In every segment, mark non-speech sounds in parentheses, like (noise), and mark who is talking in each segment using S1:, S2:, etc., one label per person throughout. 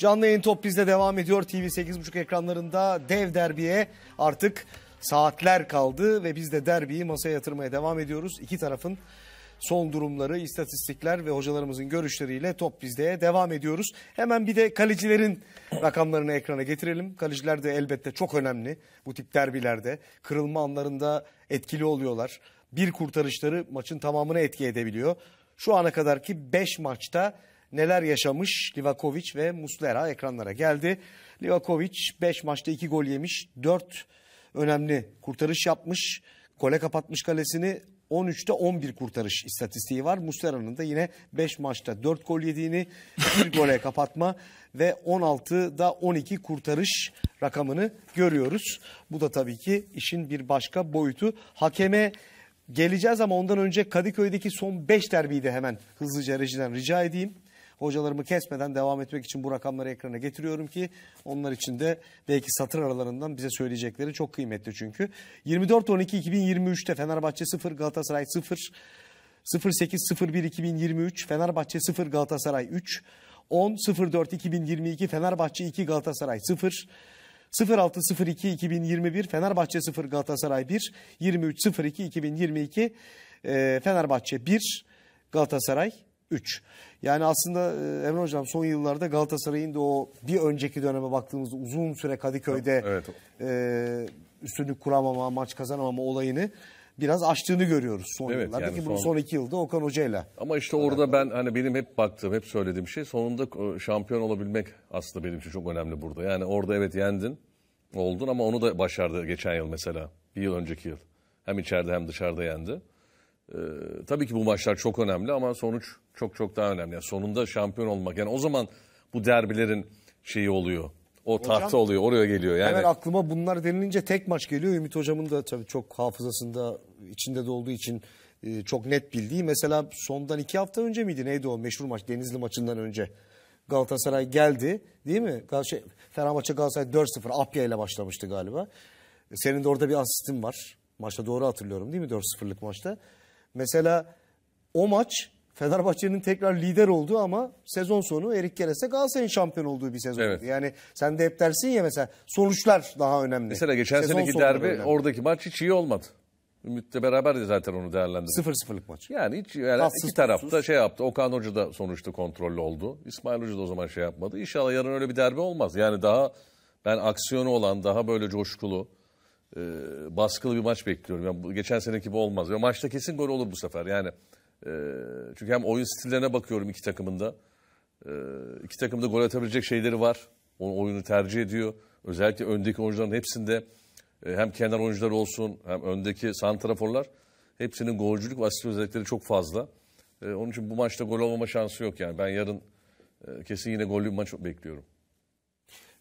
S1: Canlı yayın top bizde devam ediyor. TV 8.5 ekranlarında dev derbiye artık saatler kaldı ve biz de derbiyi masaya yatırmaya devam ediyoruz. İki tarafın son durumları, istatistikler ve hocalarımızın görüşleriyle top bizdeye devam ediyoruz. Hemen bir de kalecilerin rakamlarını ekrana getirelim. Kaleciler de elbette çok önemli bu tip derbilerde. Kırılma anlarında etkili oluyorlar. Bir kurtarışları maçın tamamını etki edebiliyor. Şu ana kadarki 5 maçta neler yaşamış Livakovic ve Muslera ekranlara geldi. Livakovic 5 maçta 2 gol yemiş, 4 önemli kurtarış yapmış, kole kapatmış kalesini. 13'te 11 kurtarış istatistiği var. Muslera'nın da yine 5 maçta 4 gol yediğini, 1 (coughs) gole kapatma ve 16'da 12 kurtarış rakamını görüyoruz. Bu da tabii ki işin bir başka boyutu. Hakeme geleceğiz ama ondan önce Kadıköy'deki son 5 derbiyi de hemen hızlıca rejiden rica edeyim hocalarımı kesmeden devam etmek için bu rakamları ekrana getiriyorum ki onlar için de belki satır aralarından bize söyleyecekleri çok kıymetli çünkü. 24-12-2023'te Fenerbahçe 0, Galatasaray 0, 08-01-2023, Fenerbahçe 0, Galatasaray 3, 10-04-2022, Fenerbahçe 2, Galatasaray 0, 06-02-2021 Fenerbahçe 0 Galatasaray 1 23-02-2022 Fenerbahçe 1 Galatasaray 3. Yani aslında e, Emre Hocam son yıllarda Galatasaray'ın da o bir önceki döneme baktığımızda uzun süre Kadıköy'de evet. e, üstünlük kuramama, maç kazanamama olayını biraz açtığını görüyoruz son evet, yıllarda yani ki bunu son... iki yılda Okan Hoca'yla.
S2: Ama işte orada ben hani benim hep baktığım, hep söylediğim şey sonunda e, şampiyon olabilmek aslında benim için çok önemli burada. Yani orada evet yendin, oldun ama onu da başardı geçen yıl mesela. Bir yıl önceki yıl. Hem içeride hem dışarıda yendi. Ee, tabii ki bu maçlar çok önemli ama sonuç çok çok daha önemli. Yani sonunda şampiyon olmak. Yani o zaman bu derbilerin şeyi oluyor. O Hocam, tahta oluyor, oraya geliyor. Yani hemen
S1: aklıma bunlar denilince tek maç geliyor. Ümit hocamın da tabii çok hafızasında içinde de olduğu için e, çok net bildiği. Mesela sondan iki hafta önce miydi? Neydi o meşhur maç? Denizli maçından önce. Galatasaray geldi değil mi? Galatasaray, şey, Fenerbahçe Galatasaray 4-0 Apya ile başlamıştı galiba. Senin de orada bir asistin var. Maçta doğru hatırlıyorum değil mi 4-0'lık maçta? Mesela o maç Fenerbahçe'nin tekrar lider olduğu ama sezon sonu Erik Keres'e Galatasaray'ın şampiyon olduğu bir sezon. Evet. Yani sen de hep dersin ya mesela sonuçlar daha önemli. Mesela geçen sezon seneki derbi önemli.
S2: oradaki maç hiç iyi olmadı. Ümit'le beraber de zaten onu değerlendirdik. Sıfır sıfırlık maç. Yani hiç yani Tatsız, iki tarafta tutsuz. şey yaptı. Okan Hoca da sonuçta kontrollü oldu. İsmail Hoca da o zaman şey yapmadı. İnşallah yarın öyle bir derbi olmaz. Yani daha ben aksiyonu olan, daha böyle coşkulu, e, baskılı bir maç bekliyorum. Yani bu, geçen seneki bu olmaz. Ve maçta kesin gol olur bu sefer. Yani e, çünkü hem oyun stillerine bakıyorum iki takımında. E, ee, iki takımda gol atabilecek şeyleri var. O oyunu tercih ediyor. Özellikle öndeki oyuncuların hepsinde e, hem kenar oyuncular olsun hem öndeki santraforlar hepsinin golcülük ve asist özellikleri çok fazla. E, onun için bu maçta gol olmama şansı yok yani. Ben yarın e, kesin yine gollü bir maç bekliyorum.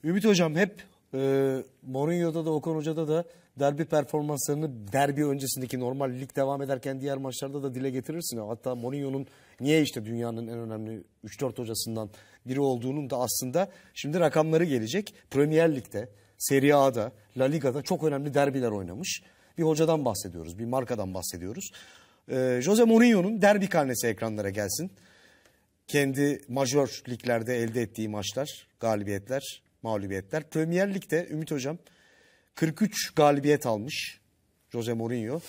S1: Ümit Hocam hep e, Mourinho'da da Okan Hoca'da da derbi performanslarını derbi öncesindeki normal lig devam ederken diğer maçlarda da dile getirirsin. Hatta Mourinho'nun niye işte dünyanın en önemli 3-4 hocasından biri olduğunun da aslında şimdi rakamları gelecek. Premier Lig'de, Serie A'da, La Liga'da çok önemli derbiler oynamış. Bir hocadan bahsediyoruz, bir markadan bahsediyoruz. E, Jose Mourinho'nun derbi karnesi ekranlara gelsin. Kendi majör liglerde elde ettiği maçlar, galibiyetler, mağlubiyetler. Premier Lig'de Ümit Hocam 43 galibiyet almış Jose Mourinho.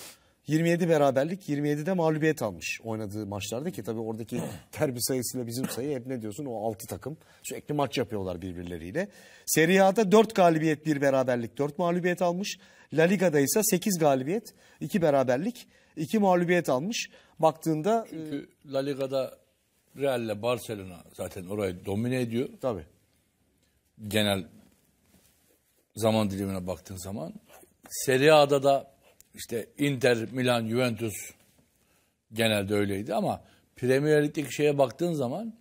S1: 27 beraberlik 27'de mağlubiyet almış oynadığı maçlarda ki tabii oradaki derbi (clears throat) sayısıyla bizim sayı hep ne diyorsun o 6 takım sürekli maç yapıyorlar birbirleriyle. Serie A'da 4 galibiyet 1 beraberlik 4 mağlubiyet almış. La Liga'da ise 8 galibiyet 2 beraberlik 2 mağlubiyet almış. Baktığında...
S3: Çünkü La Liga'da Real'le Barcelona zaten orayı domine ediyor. Tabii genel zaman dilimine baktığın zaman Serie A'da da işte Inter, Milan, Juventus genelde öyleydi ama Premier Lig'deki şeye baktığın zaman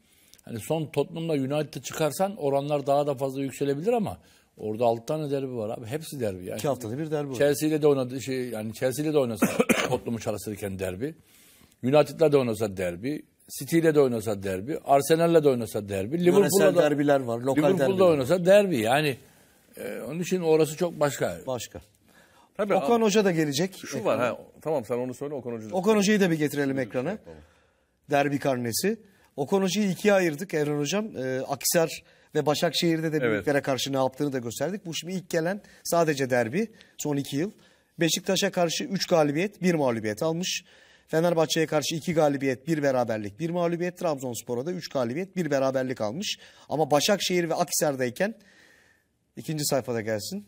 S3: hani son Tottenham'la United'ı çıkarsan oranlar daha da fazla yükselebilir ama orada 6 tane derbi var abi. Hepsi derbi yani. 2 haftada bir derbi var. Chelsea ile de oynadı şey yani Chelsea ile de oynasa (coughs) Tottenham'ı çalıştırırken derbi. United'la da oynasa derbi. City ile de oynasa derbi, Arsenal'le de oynasa derbi, Liverpool'la da derbiler var, lokal Liverpool'da derbiler. oynasa derbi. Yani e, onun için orası çok başka. Başka.
S2: Tabii, Okan Hoca
S3: da gelecek. Şu ekrana. var ha.
S2: Tamam sen onu söyle Okan Hoca'yı. Okan
S3: Hoca'yı da bir getirelim ekrana. Şey
S1: derbi karnesi. Okan Hoca'yı ikiye ayırdık Erhan Hocam. E, Akisar ve Başakşehir'de de büyüklere karşı ne yaptığını da gösterdik. Bu şimdi ilk gelen sadece derbi son iki yıl. Beşiktaş'a karşı üç galibiyet bir mağlubiyet almış. Fenerbahçe'ye karşı 2 galibiyet, 1 beraberlik, 1 mağlubiyet. Trabzonspor'a da 3 galibiyet, 1 beraberlik almış. Ama Başakşehir ve Akisar'dayken ikinci sayfada gelsin.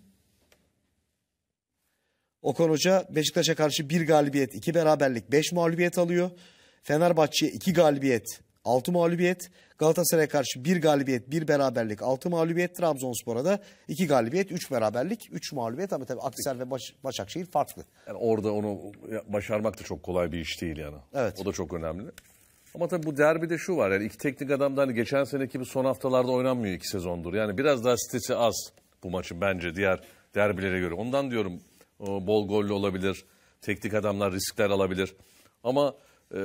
S1: Okan Hoca Beşiktaş'a karşı 1 galibiyet, 2 beraberlik, 5 mağlubiyet alıyor. Fenerbahçe'ye 2 galibiyet, 6 mağlubiyet. Galatasaray'a karşı 1 galibiyet, 1 beraberlik, 6 mağlubiyet. Trabzonspor'a da 2 galibiyet, 3 beraberlik, 3 mağlubiyet. Ama tabii Akhisar ve Baş
S2: Başakşehir farklı. Yani orada onu başarmak da çok kolay bir iş değil yani. Evet. O da çok önemli. Ama tabii bu derbide şu var yani iki teknik adam da hani geçen seneki gibi son haftalarda oynanmıyor iki sezondur. Yani biraz daha stresi az bu maçın bence diğer derbilere göre. Ondan diyorum bol gollü olabilir, teknik adamlar riskler alabilir. Ama e,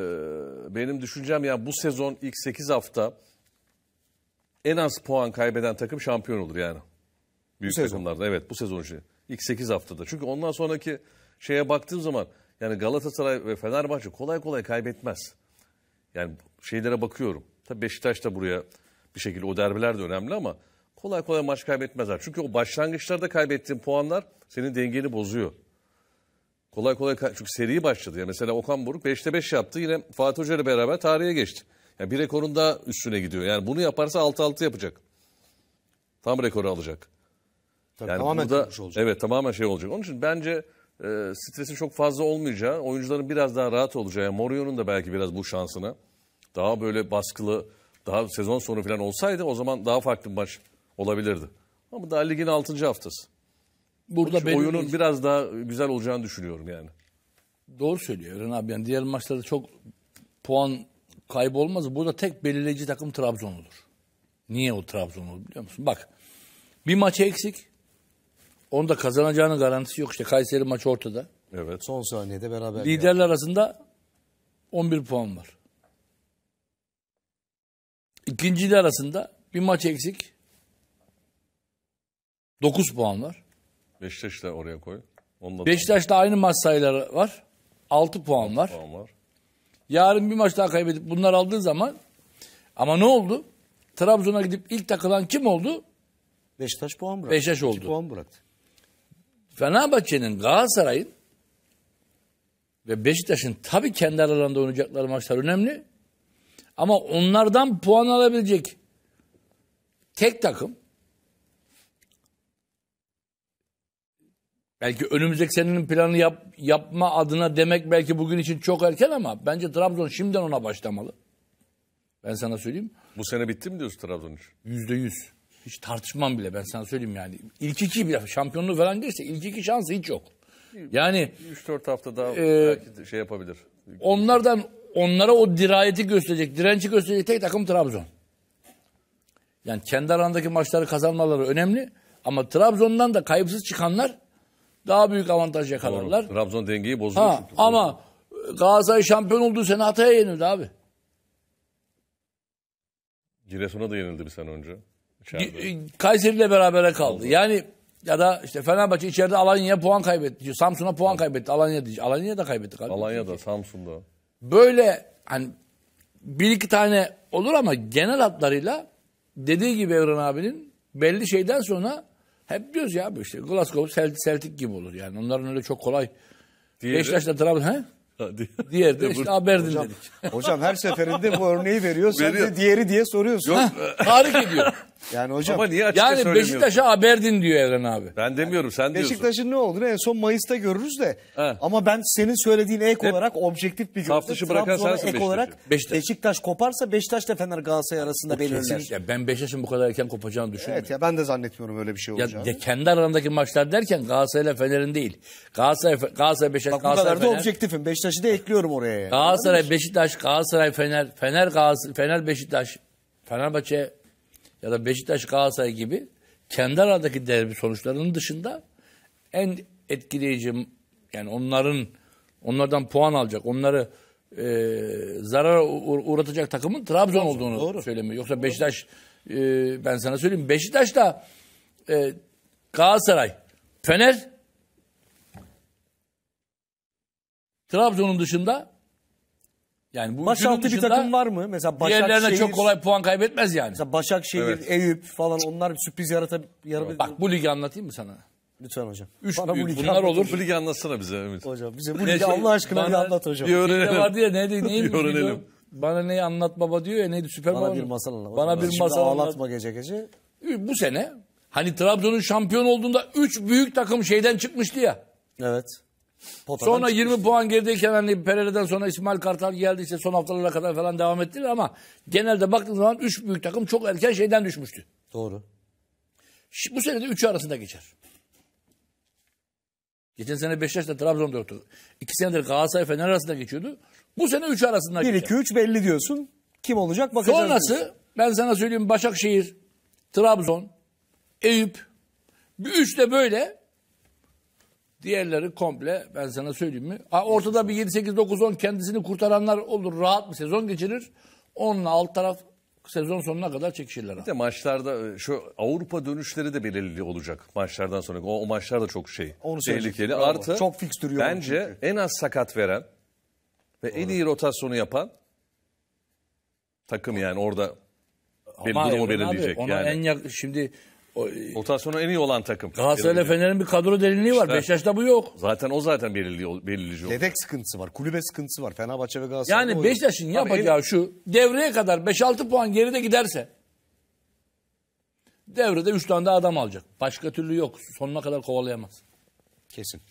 S2: benim düşüncem yani bu sezon ilk 8 hafta en az puan kaybeden takım şampiyon olur yani. Büyük bu takımlarda sezon. evet bu sezon için. İlk 8 haftada. Çünkü ondan sonraki şeye baktığım zaman yani Galatasaray ve Fenerbahçe kolay kolay kaybetmez. Yani şeylere bakıyorum. Tabii Beşiktaş da buraya bir şekilde o derbiler de önemli ama kolay kolay maç kaybetmezler. Çünkü o başlangıçlarda kaybettiğin puanlar senin dengeni bozuyor. Kolay kolay çünkü seri başladı. Ya mesela Okan Buruk 5'te 5 yaptı. Yine Fatih Hoca ile beraber tarihe geçti. Yani bir rekorun daha üstüne gidiyor. Yani bunu yaparsa 6-6 yapacak. Tam rekoru alacak. Tabii yani tamamen burada, olacak. Evet tamamen şey olacak. Onun için bence e, stresin çok fazla olmayacağı, oyuncuların biraz daha rahat olacağı, yani Morio'nun da belki biraz bu şansına daha böyle baskılı, daha sezon sonu falan olsaydı o zaman daha farklı bir maç olabilirdi. Ama daha ligin 6. haftası.
S3: Burada benim oyunun için...
S2: biraz daha güzel olacağını düşünüyorum yani.
S3: Doğru söylüyor Eren abi. Yani diğer maçlarda çok puan kaybı kaybolmaz. Burada tek belirleyici takım Trabzon olur. Niye o Trabzon olur biliyor musun? Bak bir maçı eksik. Onu da kazanacağının garantisi yok. İşte Kayseri maçı ortada. Evet. Son saniyede beraber. Liderler geldi. arasında 11 puan var. İkinciler arasında bir maç eksik.
S2: 9 puan var. Beşiktaş da oraya koy. Onunla Beşiktaş'ta
S3: aynı maç sayıları var. 6 puan var. Puan var. Yarın bir maç daha kaybedip bunlar aldığı zaman ama ne oldu? Trabzon'a gidip ilk takılan kim oldu? Beşiktaş puan bıraktı. Beşiktaş oldu. İki puan bıraktı. Fenerbahçe'nin, Galatasaray'ın ve Beşiktaş'ın tabii kendi aralarında oynayacakları maçlar önemli. Ama onlardan puan alabilecek tek takım Belki önümüzdeki senenin planı yap, yapma adına demek belki bugün için çok erken ama bence Trabzon şimdiden ona başlamalı. Ben sana söyleyeyim.
S2: Bu sene bitti mi diyorsun Trabzon için? Yüzde yüz.
S3: Hiç tartışmam bile ben sana söyleyeyim yani. İlk iki bile şampiyonluğu falan geçse ilk iki şansı hiç yok. Yani 3-4 hafta daha e,
S2: belki şey yapabilir.
S3: Onlardan onlara o dirayeti gösterecek, direnci gösterecek tek takım Trabzon. Yani kendi arandaki maçları kazanmaları önemli ama Trabzon'dan da kayıpsız çıkanlar daha büyük avantaj yakalarlar.
S2: Doğru. Trabzon dengeyi bozdu. Ha, çünkü.
S3: ama Galatasaray şampiyon olduğu sene Hatay'a yenildi abi.
S2: Giresun'a da yenildi bir sene önce.
S3: E, Kayseri'yle beraber kaldı. Oldu. Yani ya da işte Fenerbahçe içeride Alanya'ya puan kaybetti. Samsun'a puan evet. kaybetti. Alanya diyecek. da kaybetti. Abi. da, Samsun'da. Böyle hani bir iki tane olur ama genel hatlarıyla dediği gibi Evren abinin belli şeyden sonra hep diyoruz ya bu işte Glasgow Celtic gibi olur yani. Onların öyle çok kolay. Diğeri, Beşiktaş'la Trabzon he?
S2: Diğer de işte Aberdin hocam,
S3: dedik. Hocam her
S1: seferinde bu örneği veriyor. Sen de diğeri diye soruyorsun. Yok.
S3: Hah, ediyor. (laughs) Yani hocam.
S1: Ama niye açıkça Yani Beşiktaş'a
S2: aberdin diyor Evren abi. Ben demiyorum sen diyorsun.
S1: Beşiktaş'ın ne olduğunu en son Mayıs'ta görürüz de. He. Ama ben senin söylediğin ek Hep olarak objektif bir gözle dışı bırakan Trabzon'a sensin ek olarak Beşiktaş. Beşiktaş. koparsa Beşiktaş da Fener Galatasaray arasında belirler.
S3: Ya ben Beşiktaş'ın bu kadar erken kopacağını düşünmüyorum. Evet ya ben de zannetmiyorum öyle bir şey Ya, olacağını. ya kendi arandaki maçlar derken ile Fener'in değil. Galatasaray, Galatasaray Beşiktaş, Bak bu kadar da Fener.
S1: objektifim. Beşiktaş'ı da ekliyorum oraya. Galatasaray
S3: Beşiktaş, Galatasaray Fener, Fener Galatasaray, Fener Beşiktaş, Fenerbahçe ya da Beşiktaş Galatasaray gibi kendi aradaki derbi sonuçlarının dışında en etkileyici yani onların onlardan puan alacak, onları e, zarar uğratacak takımın Trabzon, Trabzon olduğunu doğru. söylemiyor. Yoksa Beşiktaş e, ben sana söyleyeyim Beşiktaş da e, Galatasaray, Fener Trabzon'un dışında yani bu Baş bir takım var
S1: mı? Mesela diğerlerine Başakşehir, çok kolay
S3: puan kaybetmez yani. mesela Başakşehir, Evet. Eyüp falan onlar bir sürpriz yaratabilir. Bak bu ligi anlatayım mı sana? Lütfen hocam.
S1: Üç Bana büyük ligi bunlar olur. Bu ligi
S2: anlatsana bize Ümit. Hocam bize bu ligi şey- Allah aşkına bir anlat hocam. Bir öğrenelim. vardı ya neydi neydi? Bir (laughs) öğrenelim.
S3: Bana neyi anlat baba diyor ya neydi süper Bana baba. bir masal anlat. Bana bir masal anlat. ağlatma gece gece. Bu sene hani Trabzon'un şampiyon olduğunda üç büyük takım şeyden çıkmıştı ya.
S1: Evet. Potadan sonra 20
S3: işte. puan gerideyken hani Pereira'dan sonra İsmail Kartal geldi işte son haftalara kadar falan devam etti ama genelde baktığın zaman 3 büyük takım çok erken şeyden düşmüştü. Doğru. Şimdi bu sene de 3'ü arasında geçer. Geçen sene Beşiktaş'ta Trabzon'da yoktu. İki senedir Galatasaray Fener arasında geçiyordu. Bu sene 3 arasında 1, geçer. 1-2-3 belli diyorsun. Kim olacak bakacağız. Sonrası diyorsun. ben sana söyleyeyim Başakşehir, Trabzon, Eyüp. Bir üç de böyle Diğerleri komple ben sana söyleyeyim mi? ortada bir 7 8 9 10 kendisini kurtaranlar olur. Rahat bir sezon geçirir. Onunla alt taraf sezon sonuna kadar çekişirler. Bir
S2: de maçlarda e, şu Avrupa dönüşleri de belirli olacak maçlardan sonra. O, o maçlar da çok şey. Onu tehlikeli. Bravo. Artı çok fikstür Bence çünkü. en az sakat veren ve Doğru. en iyi rotasyonu yapan takım yani orada Ama durumu belirleyecek. Abi, ona yani. en yak şimdi o, Rotasyonu en iyi olan takım. Galatasaray Fener'in bir kadro derinliği var. İşte, yaşta bu yok. Zaten o zaten belirli, belirleyici oldu. Yedek
S1: sıkıntısı var. Kulübe sıkıntısı var. Fenerbahçe ve Galatasaray. Yani beş Beşiktaş'ın yapacağı en... şu
S3: devreye kadar 5-6 puan geride giderse devrede 3 tane daha adam alacak. Başka türlü yok. Sonuna kadar kovalayamaz. Kesin.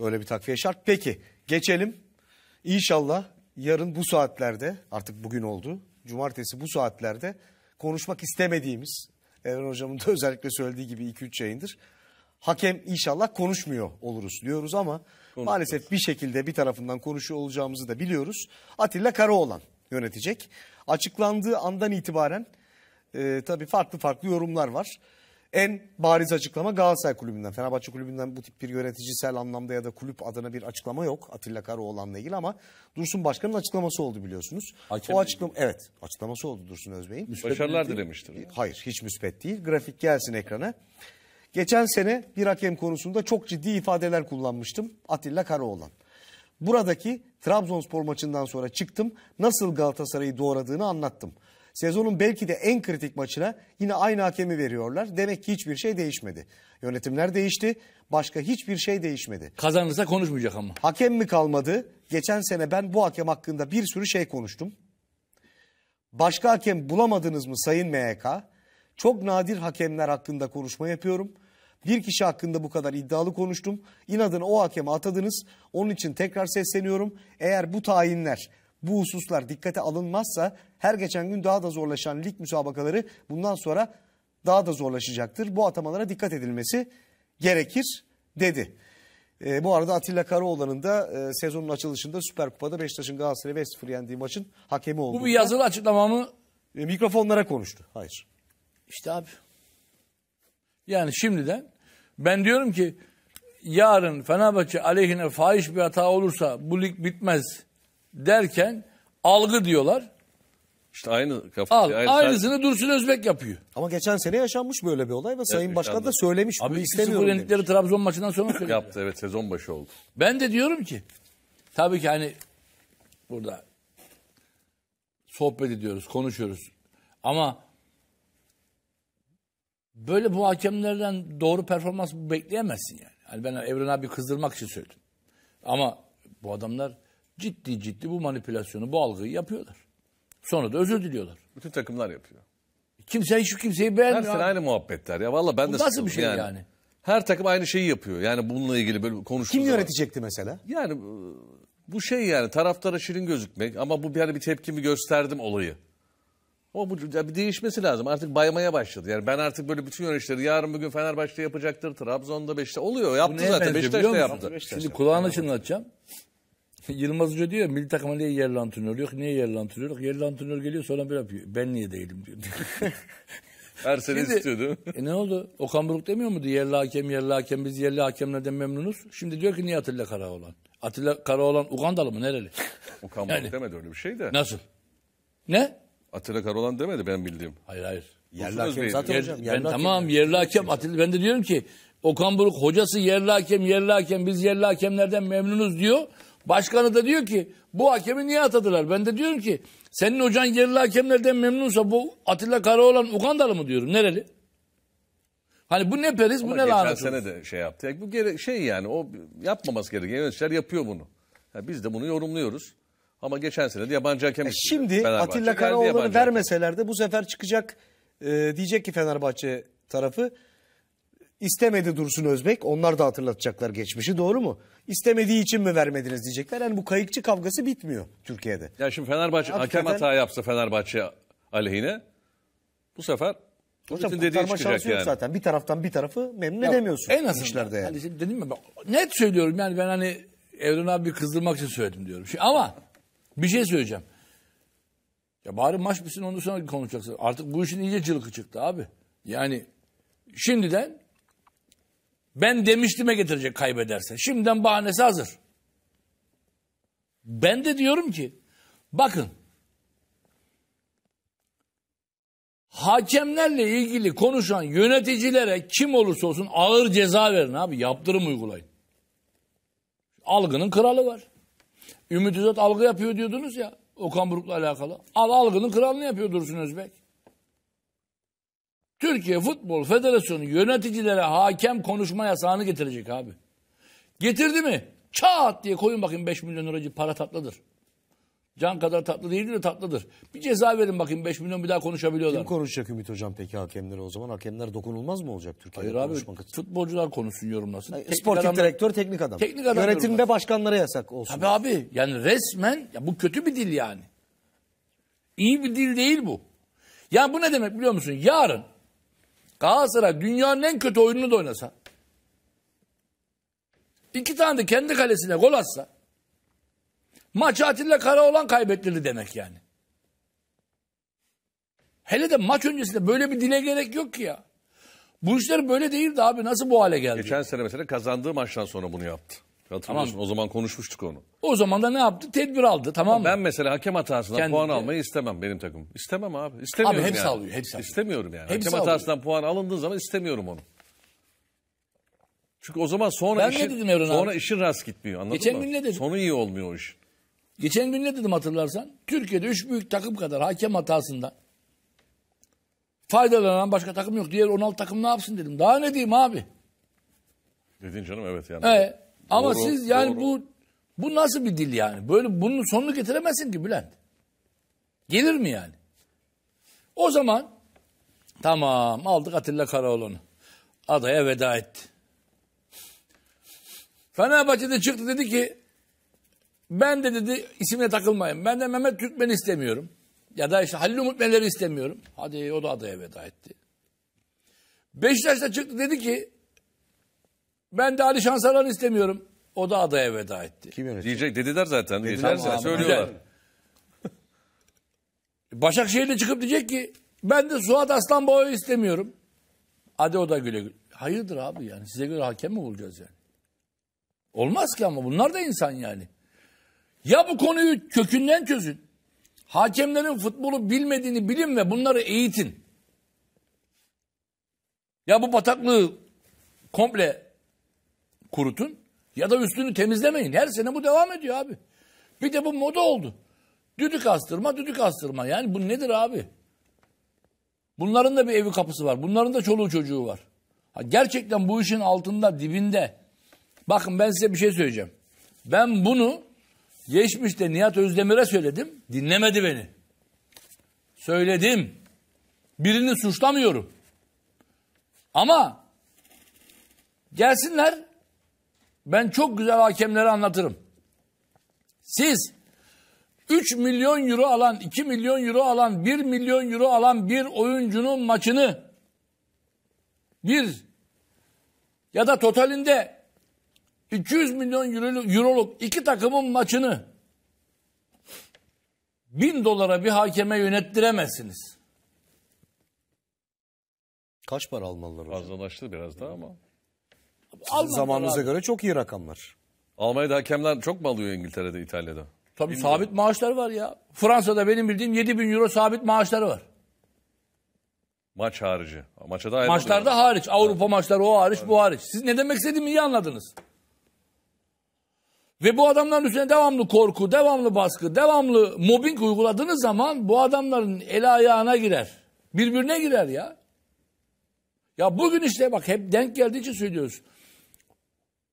S1: Böyle bir takviye şart. Peki geçelim. İnşallah yarın bu saatlerde artık bugün oldu. Cumartesi bu saatlerde konuşmak istemediğimiz Evren Hocam'ın da özellikle söylediği gibi 2-3 yayındır. Hakem inşallah konuşmuyor oluruz diyoruz ama Konuşuruz. maalesef bir şekilde bir tarafından konuşuyor olacağımızı da biliyoruz. Atilla Karaoğlan yönetecek. Açıklandığı andan itibaren e, tabii farklı farklı yorumlar var en bariz açıklama Galatasaray Kulübü'nden. Fenerbahçe Kulübü'nden bu tip bir yöneticisel anlamda ya da kulüp adına bir açıklama yok Atilla Karaoğlan'la ilgili ama Dursun Başkan'ın açıklaması oldu biliyorsunuz. Hakem o açıklama evet açıklaması oldu Dursun Özbey'in. Müspet Başarılar dilemiştir. Hayır hiç müspet değil. Grafik gelsin ekrana. Geçen sene bir hakem konusunda çok ciddi ifadeler kullanmıştım Atilla Karoğlan. Buradaki Trabzonspor maçından sonra çıktım. Nasıl Galatasaray'ı doğradığını anlattım. Sezonun belki de en kritik maçına yine aynı hakemi veriyorlar. Demek ki hiçbir şey değişmedi. Yönetimler değişti. Başka hiçbir şey değişmedi.
S3: Kazanırsa konuşmayacak
S1: ama. Hakem mi kalmadı? Geçen sene ben bu hakem hakkında bir sürü şey konuştum. Başka hakem bulamadınız mı Sayın MYK? Çok nadir hakemler hakkında konuşma yapıyorum. Bir kişi hakkında bu kadar iddialı konuştum. İnadına o hakeme atadınız. Onun için tekrar sesleniyorum. Eğer bu tayinler bu hususlar dikkate alınmazsa her geçen gün daha da zorlaşan lig müsabakaları bundan sonra daha da zorlaşacaktır. Bu atamalara dikkat edilmesi gerekir dedi. E, bu arada Atilla Karaoğlan'ın da e, sezonun açılışında Süper Kupa'da Beşiktaş'ın Galatasaray'a 5-0 yendiği maçın
S3: hakemi oldu. Bu bir yazılı açıklama mı? E, mikrofonlara konuştu. Hayır. İşte abi. Yani şimdiden ben diyorum ki yarın Fenerbahçe aleyhine fahiş bir hata olursa bu lig bitmez derken algı diyorlar.
S2: İşte aynı kafa. Al, aynı aynısını sen...
S3: Dursun Özbek yapıyor. Ama geçen sene yaşanmış böyle bir olay ve Sayın Başkan da söylemiş. Abi istemiyorum demiş. Trabzon maçından sonra söyledi.
S2: Yaptı evet sezon başı
S3: oldu. Ben de diyorum ki tabii ki hani burada sohbet ediyoruz, konuşuyoruz. Ama böyle bu hakemlerden doğru performans bekleyemezsin yani. yani ben Evren abi kızdırmak için söyledim. Ama bu adamlar ciddi ciddi bu manipülasyonu, bu algıyı yapıyorlar.
S2: Sonra da özür diliyorlar. Bütün takımlar yapıyor. Kimse hiç kimseyi beğenmiyor. Her sene aynı muhabbetler ya. Valla ben bu de nasıl bir şey yani. yani? Her takım aynı şeyi yapıyor. Yani bununla ilgili böyle konuşuyorlar. Kim yönetecekti zaman. mesela? Yani e, bu şey yani taraftara şirin gözükmek ama bu bir hani bir tepkimi gösterdim olayı. O bu bir değişmesi lazım. Artık baymaya başladı. Yani ben artık böyle bütün yöneticileri yarın bugün Fenerbahçe yapacaktır. Trabzon'da Beşiktaş'ta oluyor. Yaptı zaten Beşiktaş'ta yaptı. Şimdi
S3: kulağını çınlatacağım. (laughs) Yılmaz Hoca diyor milli takıma niye yerli antrenör yok? Niye yerli antrenör yok? Yerli antrenör geliyor sonra böyle yapıyor. Ben niye değilim diyor. (laughs)
S2: Her sene Şimdi, istiyordu.
S3: E ne oldu? Okan Buruk demiyor muydu? Yerli hakem, yerli hakem. Biz yerli hakemlerden memnunuz. Şimdi diyor ki niye Atilla Karaoğlan? Atilla Karaoğlan Ugandalı mı? Nereli? (laughs)
S2: Okan Buruk demedi öyle bir şey de. Nasıl? Ne? Atilla Karaoğlan demedi ben bildiğim. Hayır hayır. Yerli Olsun hakem Özbey'di. zaten Yer, hocam. Yerli ben, tamam
S3: yerli hakem. Atilla, ben de diyorum ki Okan Buruk hocası yerli hakem, yerli hakem. Biz yerli hakemlerden memnunuz diyor. Başkanı da diyor ki bu hakemi niye atadılar? Ben de diyorum ki senin hocan yerli hakemlerden memnunsa bu Atilla Karaoğlan Ugandalı mı diyorum? Nereli? Hani bu ne periz bu ne geçen lanet. Geçen sene de
S2: şey yaptı. Bu gere şey yani o yapmaması gereken yöneticiler yapıyor bunu. Yani biz de bunu yorumluyoruz. Ama geçen sene de yabancı hakem. E şimdi Fenerbahçe Atilla Karaoğlan'ı
S1: vermeseler de bu sefer çıkacak e, diyecek ki Fenerbahçe tarafı İstemedi Dursun Özbek. Onlar da hatırlatacaklar geçmişi doğru mu? İstemediği için mi vermediniz diyecekler. Yani bu kayıkçı kavgası bitmiyor Türkiye'de.
S2: Ya şimdi Fenerbahçe ya hakem hata yapsa Fenerbahçe aleyhine bu sefer Hocam Hocam dediği kurtarma çıkacak şansı yok yani.
S3: zaten. Bir taraftan bir tarafı memnun Ya, edemiyorsun. En azından. işlerde yani. Yani dedim mi? Net söylüyorum yani ben hani Evren abi kızdırmak için söyledim diyorum. Şimdi, ama bir şey söyleyeceğim. Ya bari maç bitsin ondan sonra konuşacaksın. Artık bu işin iyice cılkı çıktı abi. Yani şimdiden ben demiştime getirecek kaybedersen. Şimdiden bahanesi hazır. Ben de diyorum ki bakın hakemlerle ilgili konuşan yöneticilere kim olursa olsun ağır ceza verin abi yaptırım uygulayın. Algının kralı var. Ümit Özat algı yapıyor diyordunuz ya Okan Buruk'la alakalı. Al algının kralını yapıyor Dursun Özbek. Türkiye Futbol Federasyonu yöneticilere hakem konuşma yasağını getirecek abi. Getirdi mi? Çat diye koyun bakayım 5 milyon liracı para tatlıdır. Can kadar tatlı değildir de tatlıdır. Bir ceza verin bakayım 5 milyon bir daha konuşabiliyorlar. Kim konuşacak Ümit Hocam peki hakemleri o zaman? Hakemler dokunulmaz mı olacak Türkiye'de Hayır abi için? futbolcular konuşsun yorumlasın. Hayır, sportif adam, direktör teknik adam. Teknik adam Yönetimde yorumlasın.
S1: başkanlara yasak olsun.
S3: Abi abi yani resmen ya bu kötü bir dil yani. İyi bir dil değil bu. Ya bu ne demek biliyor musun? Yarın Galatasaray dünyanın en kötü oyununu da oynasa. iki tane de kendi kalesine gol atsa. Maçı Atilla olan kaybettirdi demek yani. Hele de maç öncesinde böyle bir dile gerek yok ki ya.
S2: Bu işler böyle değildi abi. Nasıl bu hale geldi? Geçen sene mesela kazandığı maçtan sonra bunu yaptı. Hatırlıyorsun tamam. o zaman konuşmuştuk onu. O zaman da ne yaptı? Tedbir aldı tamam mı? Ben mesela hakem hatasından Kendine... puan almayı istemem benim takım. İstemem abi. İstemiyorum abi hepsi yani. alıyor. Hepsi İstemiyorum yani. Hepsi hakem alıyor. hatasından puan alındığı zaman istemiyorum onu. Çünkü o zaman sonra ben işin, dedim Erun sonra abi? işin rast gitmiyor anladın Geçen mı? Gün ne dedim? Sonu iyi olmuyor o iş. Geçen gün ne dedim hatırlarsan? Türkiye'de üç
S3: büyük takım kadar hakem hatasından faydalanan başka takım yok. Diğer 16 takım ne yapsın dedim. Daha ne diyeyim abi?
S2: Dedin canım evet yani.
S3: Ee, ama doğru, siz yani doğru. bu bu nasıl bir dil yani? Böyle bunun sonunu getiremezsin ki Bülent. Gelir mi yani? O zaman tamam aldık Atilla Karaoğlu'nu. Adaya veda etti. Fenerbahçe'de çıktı dedi ki ben de dedi isimle takılmayın. Ben de Mehmet Türkmen istemiyorum. Ya da işte Halil Umut Meler'i istemiyorum. Hadi o da adaya veda etti. Beşiktaş'ta çıktı dedi ki ben de Ali Şansalan istemiyorum. O da adaya veda
S2: etti. Kim yönetiyor? Diyecek dediler zaten. Dediler zaten söylüyorlar.
S3: Başakşehir'de çıkıp diyecek ki ben de Suat Aslanboğa'yı istemiyorum. Hadi o da güle güle. Hayırdır abi yani size göre hakem mi bulacağız yani? Olmaz ki ama bunlar da insan yani. Ya bu konuyu kökünden çözün. Hakemlerin futbolu bilmediğini bilin ve bunları eğitin. Ya bu bataklığı komple kurutun ya da üstünü temizlemeyin. Her sene bu devam ediyor abi. Bir de bu moda oldu. Düdük astırma, düdük astırma. Yani bu nedir abi? Bunların da bir evi kapısı var. Bunların da çoluğu çocuğu var. Ha, gerçekten bu işin altında, dibinde. Bakın ben size bir şey söyleyeceğim. Ben bunu geçmişte Nihat Özdemir'e söyledim. Dinlemedi beni. Söyledim. Birini suçlamıyorum. Ama gelsinler ben çok güzel hakemleri anlatırım. Siz 3 milyon euro alan, 2 milyon euro alan, 1 milyon euro alan bir oyuncunun maçını bir ya da totalinde 200 milyon euro, euroluk iki takımın maçını bin dolara bir hakeme yönettiremezsiniz.
S1: Kaç para
S2: almalılar? Fazlalaştı biraz daha ama. Almanlar zamanınıza abi.
S3: göre çok iyi rakamlar.
S2: Almanya'da hakemler çok mu alıyor İngiltere'de, İtalya'da? Tabii Bilmiyorum. sabit
S3: maaşlar var ya. Fransa'da benim bildiğim 7 bin euro sabit maaşları var.
S2: Maç harici. Maça da Maçlarda
S3: yani. hariç. Avrupa evet. maçları o hariç evet. bu hariç. Siz ne demek istediğimi iyi anladınız. Ve bu adamların üzerine devamlı korku, devamlı baskı, devamlı mobbing uyguladığınız zaman bu adamların el ayağına girer. Birbirine girer ya. Ya bugün işte bak hep denk geldiği için söylüyoruz.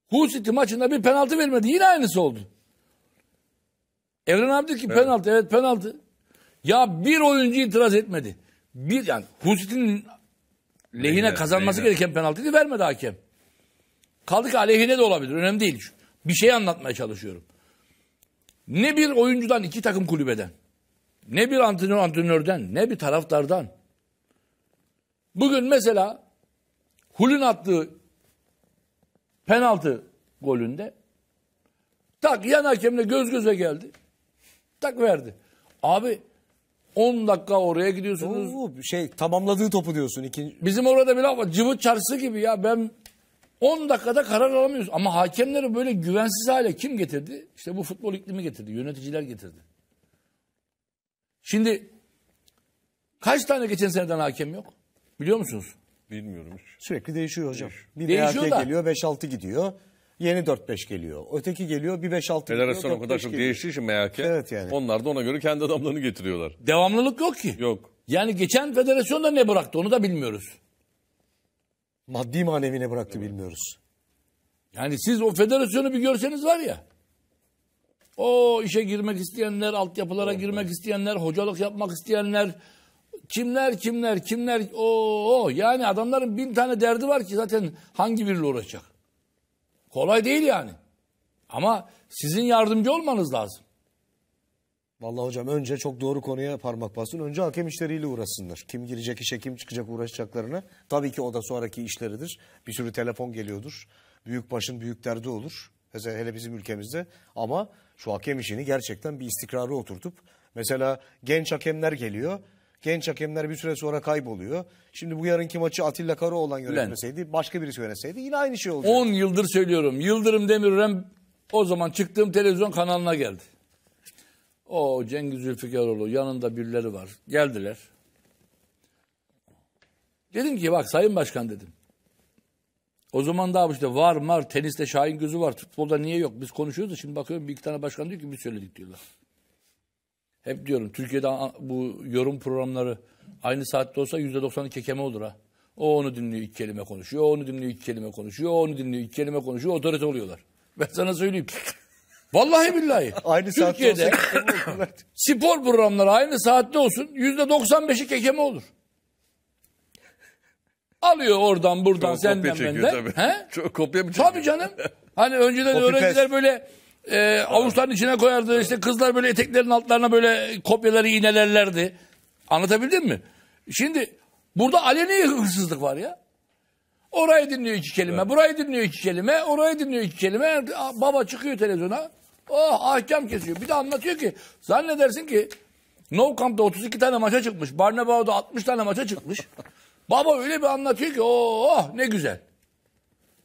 S3: Hull City maçında bir penaltı vermedi. Yine aynısı oldu. Evren abi dedi ki evet. penaltı evet penaltı. Ya bir oyuncu itiraz etmedi. Bir yani Hull City'nin lehine Leyla, kazanması Leyla. gereken penaltıydı vermedi hakem. Kaldı ki aleyhine de olabilir. Önemli değil. Bir şey anlatmaya çalışıyorum. Ne bir oyuncudan iki takım kulübeden. Ne bir antrenör antrenörden. Ne bir taraftardan. Bugün mesela Hul'ün attığı penaltı golünde tak yan hakemle göz göze geldi. Tak verdi. Abi 10 dakika oraya gidiyorsunuz. Oo, şey tamamladığı topu diyorsun. ikinci. Bizim orada bir laf var. Cıvıt çarşısı gibi ya ben 10 dakikada karar alamıyoruz. Ama hakemleri böyle güvensiz hale kim getirdi? İşte bu futbol iklimi getirdi. Yöneticiler getirdi. Şimdi kaç tane geçen seneden hakem yok? Biliyor musunuz?
S1: Bilmiyorum hiç. Sürekli değişiyor hocam. Bir Değişiyor BHK da. geliyor 5-6 gidiyor. Yeni 4-5 geliyor.
S2: Öteki geliyor bir 5-6 geliyor. Federasyon o kadar çok değişti ki MHK. Evet yani. Onlar da ona göre kendi adamlarını getiriyorlar. Devamlılık yok ki. Yok. Yani geçen federasyon da ne bıraktı onu da bilmiyoruz.
S3: Maddi manevine bıraktı bilmiyoruz. Yani siz o federasyonu bir görseniz var ya. O işe girmek isteyenler, altyapılara girmek isteyenler, hocalık yapmak isteyenler, Kimler kimler kimler o yani adamların bin tane derdi var ki zaten hangi biriyle uğraşacak. Kolay değil yani. Ama sizin yardımcı olmanız lazım. Vallahi hocam önce çok doğru
S1: konuya parmak basın. Önce hakem işleriyle uğraşsınlar. Kim girecek işe kim çıkacak uğraşacaklarına. Tabii ki o da sonraki işleridir. Bir sürü telefon geliyordur. Büyük başın büyük derdi olur. Mesela hele bizim ülkemizde. Ama şu hakem işini gerçekten bir istikrarı oturtup. Mesela genç hakemler geliyor. Genç hakemler bir süre sonra kayboluyor. Şimdi bu yarınki maçı Atilla Karaoğlan yönetmeseydi, başka birisi yönetseydi yine aynı şey olacaktı. 10
S3: yıldır söylüyorum. Yıldırım Demirören o zaman çıktığım televizyon kanalına geldi. O Cengiz Zülfikaroğlu yanında birileri var. Geldiler. Dedim ki bak Sayın Başkan dedim. O zaman daha işte var var teniste Şahin gözü var. Futbolda niye yok? Biz konuşuyoruz da şimdi bakıyorum bir iki tane başkan diyor ki biz söyledik diyorlar. Hep diyorum Türkiye'de bu yorum programları aynı saatte olsa %90'ı kekeme olur ha. O onu dinliyor iki kelime konuşuyor, o onu dinliyor iki kelime konuşuyor, o onu dinliyor iki kelime konuşuyor, otorite oluyorlar. Ben sana söyleyeyim. Vallahi billahi. (laughs) aynı Türkiye'de (laughs) spor programları aynı saatte olsun %95'i kekeme olur. Alıyor oradan buradan Çok senden benden. Tabii. He? Çok kopya mı çekiyor? Tabii canım. Hani önceden öğrenciler böyle e, avuçların içine koyardı. İşte kızlar böyle eteklerin altlarına böyle kopyaları iğnelerlerdi. Anlatabildim mi? Şimdi burada aleni hırsızlık var ya. Orayı dinliyor iki kelime, evet. burayı dinliyor iki kelime, orayı dinliyor iki kelime. Baba çıkıyor televizyona, oh ahkam kesiyor. Bir de anlatıyor ki, zannedersin ki Nou Camp'da 32 tane maça çıkmış, Barnebao'da 60 tane maça çıkmış. (laughs) Baba öyle bir anlatıyor ki, oh, oh ne güzel.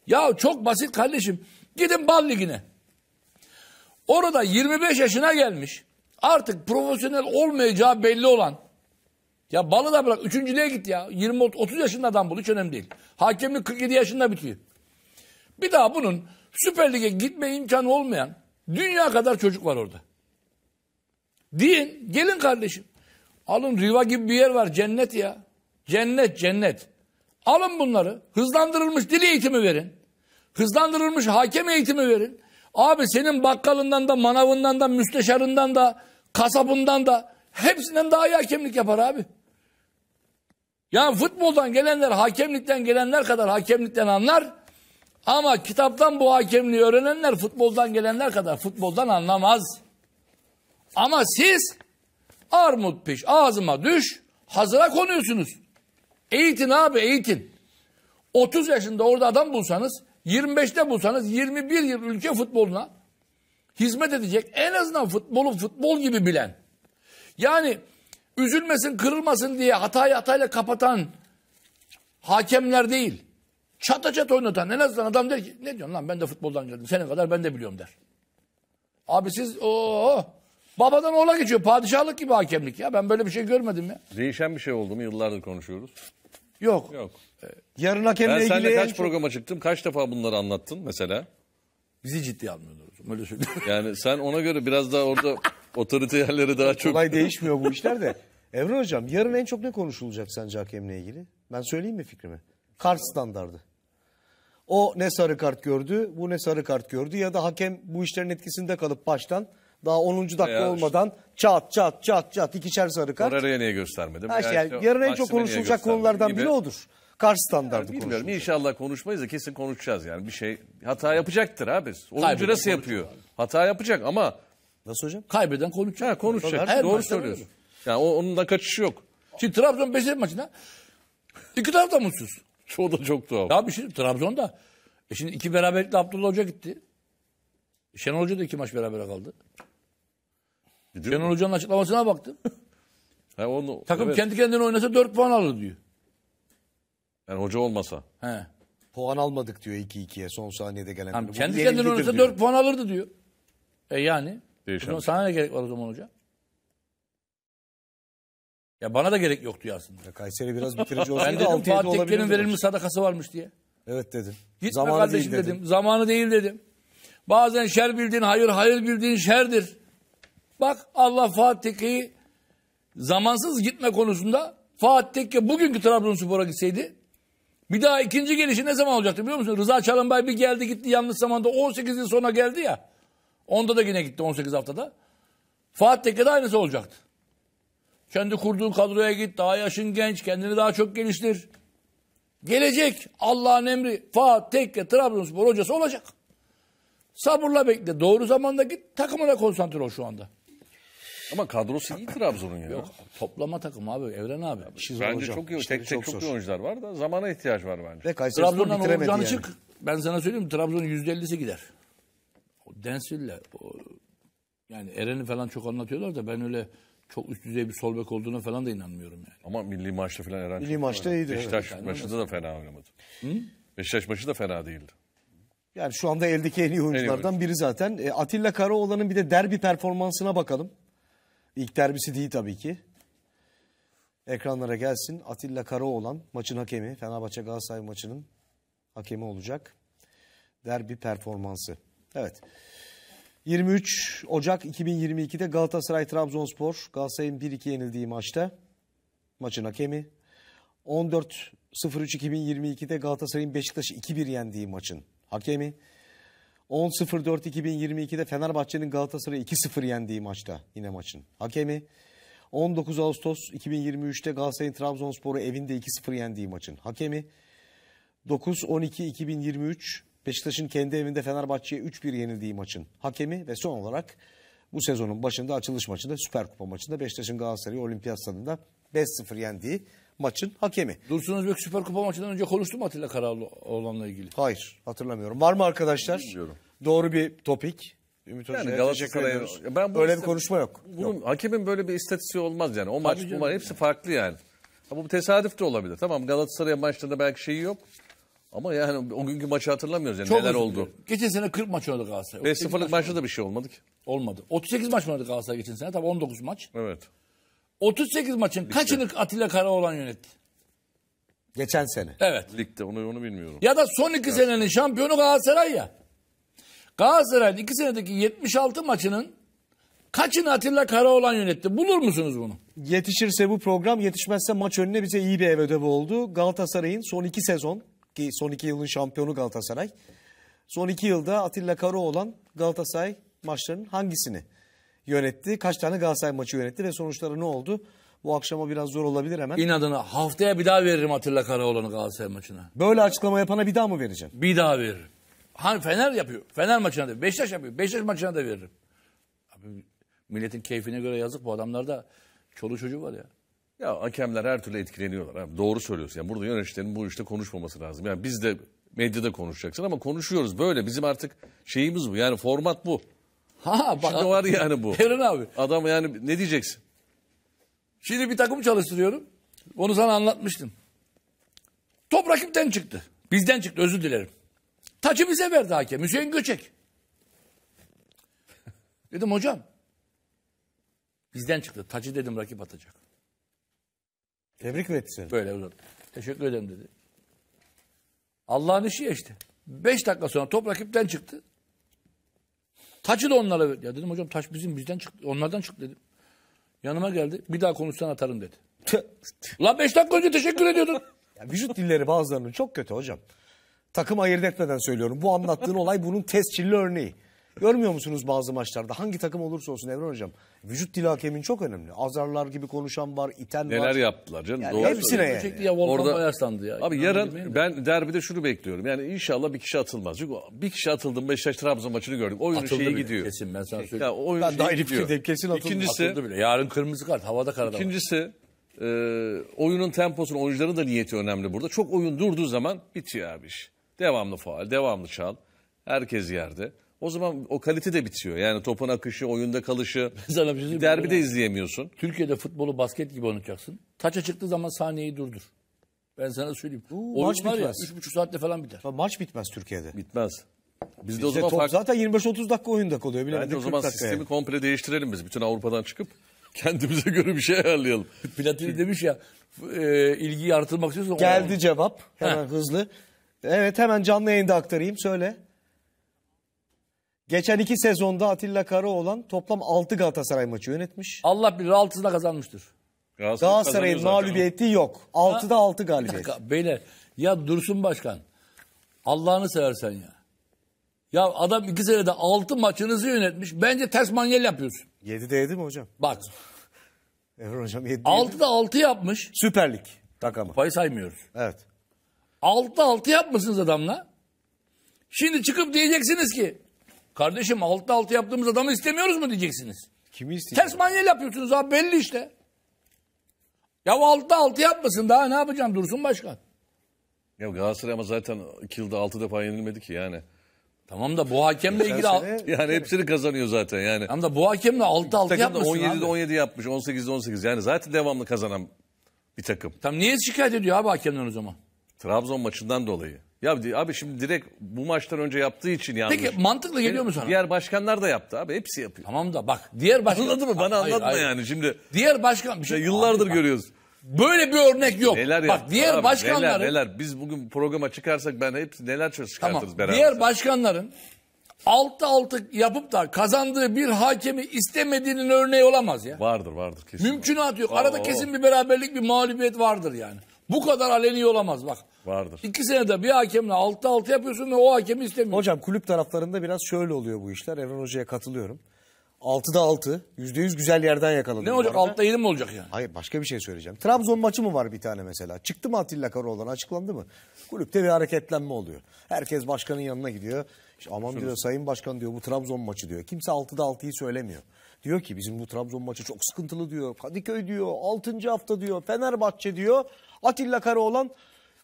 S3: Ya çok basit kardeşim, gidin bal ligine. Orada 25 yaşına gelmiş. Artık profesyonel olmayacağı belli olan. Ya balı da bırak. Üçüncülüğe git ya. 20 30 yaşında adam bul. Hiç önemli değil. Hakemlik 47 yaşında bitiyor. Bir daha bunun Süper Lig'e gitme imkanı olmayan dünya kadar çocuk var orada. Deyin gelin kardeşim. Alın Riva gibi bir yer var cennet ya. Cennet cennet. Alın bunları hızlandırılmış dil eğitimi verin. Hızlandırılmış hakem eğitimi verin. Abi senin bakkalından da manavından da müsteşarından da kasabından da hepsinden daha iyi hakemlik yapar abi. Ya futboldan gelenler hakemlikten gelenler kadar hakemlikten anlar. Ama kitaptan bu hakemliği öğrenenler futboldan gelenler kadar futboldan anlamaz. Ama siz armut piş ağzıma düş hazıra konuyorsunuz. Eğitin abi eğitin. 30 yaşında orada adam bulsanız 25'te bulsanız 21 yıl ülke futboluna hizmet edecek en azından futbolu futbol gibi bilen. Yani üzülmesin kırılmasın diye hatayı hatayla kapatan hakemler değil. Çata çat oynatan en azından adam der ki ne diyorsun lan ben de futboldan geldim senin kadar ben de biliyorum der. Abi siz o babadan oğla geçiyor padişahlık gibi hakemlik ya ben böyle bir şey görmedim ya.
S2: Değişen bir şey oldu mu yıllardır konuşuyoruz. Yok. Yok. Ee, yarın hakemle ilgili... Ben seninle kaç çok... programa çıktım? Kaç defa bunları anlattın mesela? Bizi ciddiye almıyorlar hocam. Öyle söyleyeyim. (laughs) Yani sen ona göre biraz daha orada otorite yerleri daha çok... Olay (laughs) değişmiyor
S3: bu
S1: işler de. Evren hocam yarın en çok ne konuşulacak sence hakemle ilgili? Ben söyleyeyim mi fikrimi? Kart standardı. O ne sarı kart gördü, bu ne sarı kart gördü ya da hakem bu işlerin etkisinde kalıp baştan daha 10. dakika ya olmadan çat çat çat çat ikişer
S2: sarı kart. Torreira'ya niye göstermedim? Her şey, yani işte, yarın en çok konuşulacak konulardan gibi. biri odur. Karşı standartı yani bilmiyorum. İnşallah konuşmayız da kesin konuşacağız yani. Bir şey hata yapacaktır abi. Oyuncu nasıl yapıyor? Abi. Hata yapacak ama Nasıl hocam?
S3: Kaybeden konuşacak. Ha,
S2: konuşacak. Her Doğru söylüyorsun.
S3: Yani onun da kaçışı yok. Şimdi Trabzon Beşiktaş maçına iki taraf da mutsuz. (laughs) O da çok tuhaf. Ya bir şey Trabzon'da. E şimdi iki beraberlikle Abdullah Hoca gitti. Şenol Hoca da iki maç beraber kaldı. Şenol Hoca'nın açıklamasına baktım. He (laughs) onu, Takım evet. kendi kendine oynasa 4 puan alır diyor. Yani hoca olmasa.
S1: He. Puan almadık diyor 2-2'ye son saniyede gelen. Yani kendi Bu kendine oynasa diyor.
S3: 4 puan alırdı diyor. E yani. Değişen bunun sana şey. ne gerek var o zaman hoca? Ya bana da gerek yoktu aslında. Ya Kayseri biraz bitirici olsaydı ben dedim, 6 Fatih Tekke'nin verilmiş sadakası varmış diye. Evet dedim. Gitme Zamanı kardeşim dedim. dedim. Zamanı değil dedim. Bazen şer bildiğin hayır, hayır bildiğin şerdir. Bak Allah Fatih'i zamansız gitme konusunda Fatih Tekke bugünkü Trabzonspor'a gitseydi bir daha ikinci gelişi ne zaman olacaktı biliyor musun? Rıza Çalınbay bir geldi gitti yanlış zamanda 18 yıl sonra geldi ya. Onda da yine gitti 18 haftada. Fatih Tekke de aynısı olacaktı. Kendi kurduğun kadroya git. Daha yaşın genç. Kendini daha çok geliştir. Gelecek Allah'ın emri Fatih Tekke Trabzonspor hocası olacak. Sabırla bekle. Doğru zamanda git. Takımına konsantre ol şu anda.
S2: Ama kadrosu iyi Trabzon'un ya. Yok toplama takım abi Evren abi. İşi bence hocam. çok iyi. tek tek çok, çok iyi oyuncular var da zamana ihtiyaç var bence. Ve Kayserispor Trabzon'dan bitiremedi Oğulcan yani. çık. Ben sana söyleyeyim Trabzon'un %50'si gider.
S3: O Densville'le o- yani Eren'i falan çok anlatıyorlar da ben öyle çok üst düzey bir sol
S2: bek olduğuna falan da inanmıyorum yani. Ama milli maçta falan Eren Milli maçta iyiydi, Beşiktaş maçında da fena oynamadı. Beşiktaş maçı da fena değildi.
S1: Yani şu anda eldeki en iyi oyunculardan biri zaten. E, Atilla Karaoğlan'ın bir de derbi performansına bakalım. İlk derbisi değil tabii ki. Ekranlara gelsin Atilla Karaoğlan maçın hakemi Fenerbahçe Galatasaray maçının hakemi olacak. Derbi performansı. Evet. 23 Ocak 2022'de Galatasaray Trabzonspor Galatasaray'ın 1-2 yenildiği maçta maçın hakemi 14 03 2022'de Galatasaray'ın Beşiktaş'ı 2-1 yendiği maçın hakemi 10.04.2022'de Fenerbahçe'nin Galatasaray'ı 2-0 yendiği maçta yine maçın hakemi. 19 Ağustos 2023'te Galatasaray'ın Trabzonspor'u evinde 2-0 yendiği maçın hakemi. 9-12-2023 Beşiktaş'ın kendi evinde Fenerbahçe'ye 3-1 yenildiği maçın hakemi ve son olarak bu sezonun başında açılış maçında Süper Kupa maçında Beşiktaş'ın Galatasaray'ı Olimpiyat stadında 5-0 yendiği maçın hakemi. Dursun Özbek Süper Kupa maçından önce konuştum Atilla olanla ilgili. Hayır hatırlamıyorum. Var mı arkadaşlar? Bilmiyorum. Doğru bir topik. Ümit yani Galatasaray'a ben böyle bir konuşma yok.
S2: Bunun yok. hakemin böyle bir istatistiği olmaz yani. O Tabii maç bu maç hepsi farklı yani. Ha, bu tesadüf de olabilir. Tamam Galatasaray maçlarında belki şeyi yok. Ama yani o günkü maçı hatırlamıyoruz yani Çok neler oldu.
S3: Geçen sene 40 maç oynadı Galatasaray. 5-0'lık
S2: maçta da bir şey olmadı ki. Olmadı.
S3: 38 maç oynadı Galatasaray geçen sene. Tabii 19 maç. Evet. 38 maçın kaçını Atilla Karaoğlan yönetti?
S2: Geçen sene. Evet. Ligde onu onu bilmiyorum.
S3: Ya da son iki senenin şampiyonu Galatasaray ya. Galatasaray'ın iki senedeki 76 maçının kaçını Atilla Karaoğlan yönetti? Bulur musunuz bunu?
S1: Yetişirse bu program, yetişmezse maç önüne bize iyi bir ev ödevi oldu. Galatasaray'ın son iki sezon, ki son iki yılın şampiyonu Galatasaray. Son iki yılda Atilla Karaoğlan Galatasaray maçlarının hangisini yönetti. Kaç tane Galatasaray maçı yönetti ve sonuçları ne oldu? Bu akşama biraz zor olabilir hemen. İnadını
S3: haftaya bir daha veririm Atilla Karaoğlan'ı Galatasaray maçına.
S1: Böyle açıklama yapana bir daha mı vereceğim?
S3: Bir daha veririm. Hani Fener yapıyor. Fener maçına da Beşiktaş yapıyor. Beşiktaş maçına da veririm. Abi, milletin keyfine göre yazık bu adamlarda çoluk çocuğu var ya.
S2: Ya hakemler her türlü etkileniyorlar. Abi. Doğru söylüyorsun. Yani burada yöneticilerin bu işte konuşmaması lazım. Yani biz de medyada konuşacaksın ama konuşuyoruz böyle. Bizim artık şeyimiz bu. Yani format bu.
S3: Ha bak. Şimdi var yani bu. (laughs) Evren
S2: abi. Adam yani ne diyeceksin?
S3: Şimdi bir takım çalıştırıyorum. Onu sana anlatmıştım. Top rakipten çıktı. Bizden çıktı özür dilerim. Taçı bize verdi hakem. Hüseyin Göçek. (laughs) Dedim hocam. Bizden çıktı. Taçı dedim rakip atacak. Tebrik mi etti seni? Böyle uzadı. Teşekkür ederim dedi. Allah'ın işi ya işte. Beş dakika sonra top rakipten çıktı. Taçı da onlara ya dedim hocam taş bizim bizden çıktı. Onlardan çıktı dedim. Yanıma geldi. Bir daha konuşsan atarım dedi. Ulan 5 dakika önce teşekkür ediyordun. (laughs) Ya vücut dilleri bazılarının çok
S1: kötü hocam. Takım ayırt etmeden söylüyorum. Bu anlattığın (laughs) olay bunun tescilli örneği. Görmüyor musunuz bazı maçlarda hangi takım olursa olsun Evren Hocam vücut dili hakemin çok önemli. Azarlar gibi konuşan var, iten Neler var. Neler yaptılar canım? Yani doğru hepsine yani. Çekti ya Volkan Orada, Bayarsan'dı ya. Abi yarın
S2: ben derbide şunu bekliyorum. Yani inşallah bir kişi atılmaz. Çünkü bir kişi atıldı Beşiktaş Trabzon maçını gördüm oyun atıldı şeyi bile. gidiyor. Kesin ben sana söyleyeyim. Ya, oyun ben şeyi gidiyor. Kesin atıldı. İkincisi, atıldı bile. Yarın kırmızı kart havada karada. İkincisi e, oyunun temposunu, oyuncuların da niyeti önemli burada. Çok oyun durduğu zaman bitiyor abi iş. Devamlı faal, devamlı çal. Herkes yerde. O zaman o kalite de bitiyor. Yani topun akışı, oyunda kalışı. (laughs) Şey derbi de izleyemiyorsun. Türkiye'de futbolu basket gibi oynayacaksın.
S3: Taça çıktığı zaman sahneyi durdur. Ben sana söyleyeyim. Oo, maç bitmez.
S2: ya buçuk saatte falan biter. maç bitmez Türkiye'de. Bitmez. Biz de o zaman top fark...
S1: zaten 25-30 dakika oyunda
S3: kalıyor. Bile Bence o zaman sistemi yani.
S2: komple değiştirelim biz. Bütün Avrupa'dan çıkıp (laughs) kendimize göre bir şey ayarlayalım. Platini
S3: demiş ya e, ilgiyi artırmak istiyorsan... Geldi cevap hemen hızlı.
S1: Evet hemen canlı yayında aktarayım söyle. Geçen iki sezonda Atilla Karaoğlan toplam 6 Galatasaray maçı yönetmiş.
S3: Allah bilir 6'sını kazanmıştır. Galatasaray'ın mağlubiyeti yok. 6'da 6 galibiyet. Dakika, beyler ya Dursun Başkan Allah'ını seversen ya. Ya adam iki senede 6 maçınızı yönetmiş. Bence ters manyel yapıyorsun. de 7 mi hocam? Bak. Erol hocam 7'de da 6 yapmış. Süper Lig rakamı. Payı saymıyoruz. Evet. 6'da 6 yapmışsınız adamla. Şimdi çıkıp diyeceksiniz ki Kardeşim altta altı yaptığımız adamı istemiyoruz mu diyeceksiniz. Kimi istiyor? Ters manyel yapıyorsunuz abi belli işte. Ya altta altı yapmasın daha ne yapacaksın Dursun Başkan.
S2: Ya Galatasaray ama zaten 2 yılda 6 defa yenilmedi ki yani. Tamam da bu hakemle ilgili... Yani hepsini kazanıyor zaten yani. Tamam da bu hakemle altta altı Takım da 17'de abi. 17 yapmış, 18'de 18. Yani zaten devamlı kazanan bir takım. Tam niye şikayet ediyor abi hakemden o zaman? Trabzon maçından dolayı. Ya abi şimdi direkt bu maçtan önce yaptığı için yanlış. Peki mantıklı geliyor mu sana? Diğer başkanlar da yaptı abi. Hepsi yapıyor. Tamam da bak diğer başkan... Anladın mı? Bana hayır, anlatma hayır. yani şimdi. Diğer başkan... Bir şey, yıllardır abi, görüyoruz. Böyle bir örnek yok. Neler Bak diğer abi, başkanların... Neler, neler. Biz bugün programa çıkarsak ben hepsi neler çıkartırız tamam, beraber. Diğer
S3: başkanların altı altı yapıp da kazandığı bir hakemi istemediğinin örneği olamaz ya.
S2: Vardır vardır kesin.
S3: Mümkünat yok. Arada kesin bir beraberlik bir mağlubiyet vardır yani. Bu kadar aleni olamaz bak. Vardır. İki senede bir hakemle altı altı yapıyorsun ve o hakemi istemiyorsun.
S1: Hocam kulüp taraflarında biraz şöyle oluyor bu işler. Evren Hoca'ya katılıyorum. altı, yüzde yüz güzel yerden yakaladı. Ne olacak? Altta 7 mi olacak yani? Hayır başka bir şey söyleyeceğim. Trabzon maçı mı var bir tane mesela? Çıktı mı Atilla Karaoğlan? Açıklandı mı? Kulüpte bir hareketlenme oluyor. Herkes başkanın yanına gidiyor. İşte aman Şurası. diyor sayın başkan diyor bu Trabzon maçı diyor. Kimse 6'da altıyı söylemiyor. Diyor ki bizim bu Trabzon maçı çok sıkıntılı diyor. Kadıköy diyor, 6. hafta diyor, Fenerbahçe diyor. Atilla Karaoğlan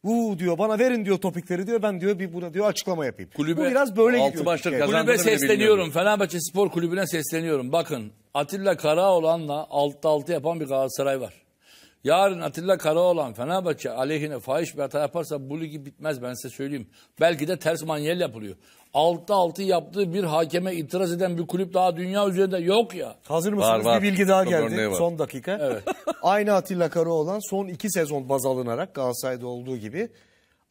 S1: Uuu diyor bana verin diyor topikleri diyor ben diyor bir buna diyor açıklama yapayım.
S3: Kulübe, Bu biraz böyle altı gidiyor. Başlık şey. Kulübe sesleniyorum Fenerbahçe Spor Kulübü'ne sesleniyorum. Bakın Atilla Karaoğlan'la altta altı yapan bir Galatasaray var. Yarın Atilla Karaoğlan Fenerbahçe aleyhine fahiş bir hata yaparsa bu ligi bitmez ben size söyleyeyim. Belki de ters manyel yapılıyor. 6-6 yaptığı bir hakeme itiraz eden bir kulüp daha dünya üzerinde yok ya. Hazır mısınız? Var, var. Bir bilgi daha geldi son dakika. Evet.
S1: (laughs) Aynı Atilla Karaoğlan son iki sezon baz alınarak Galatasaray'da olduğu gibi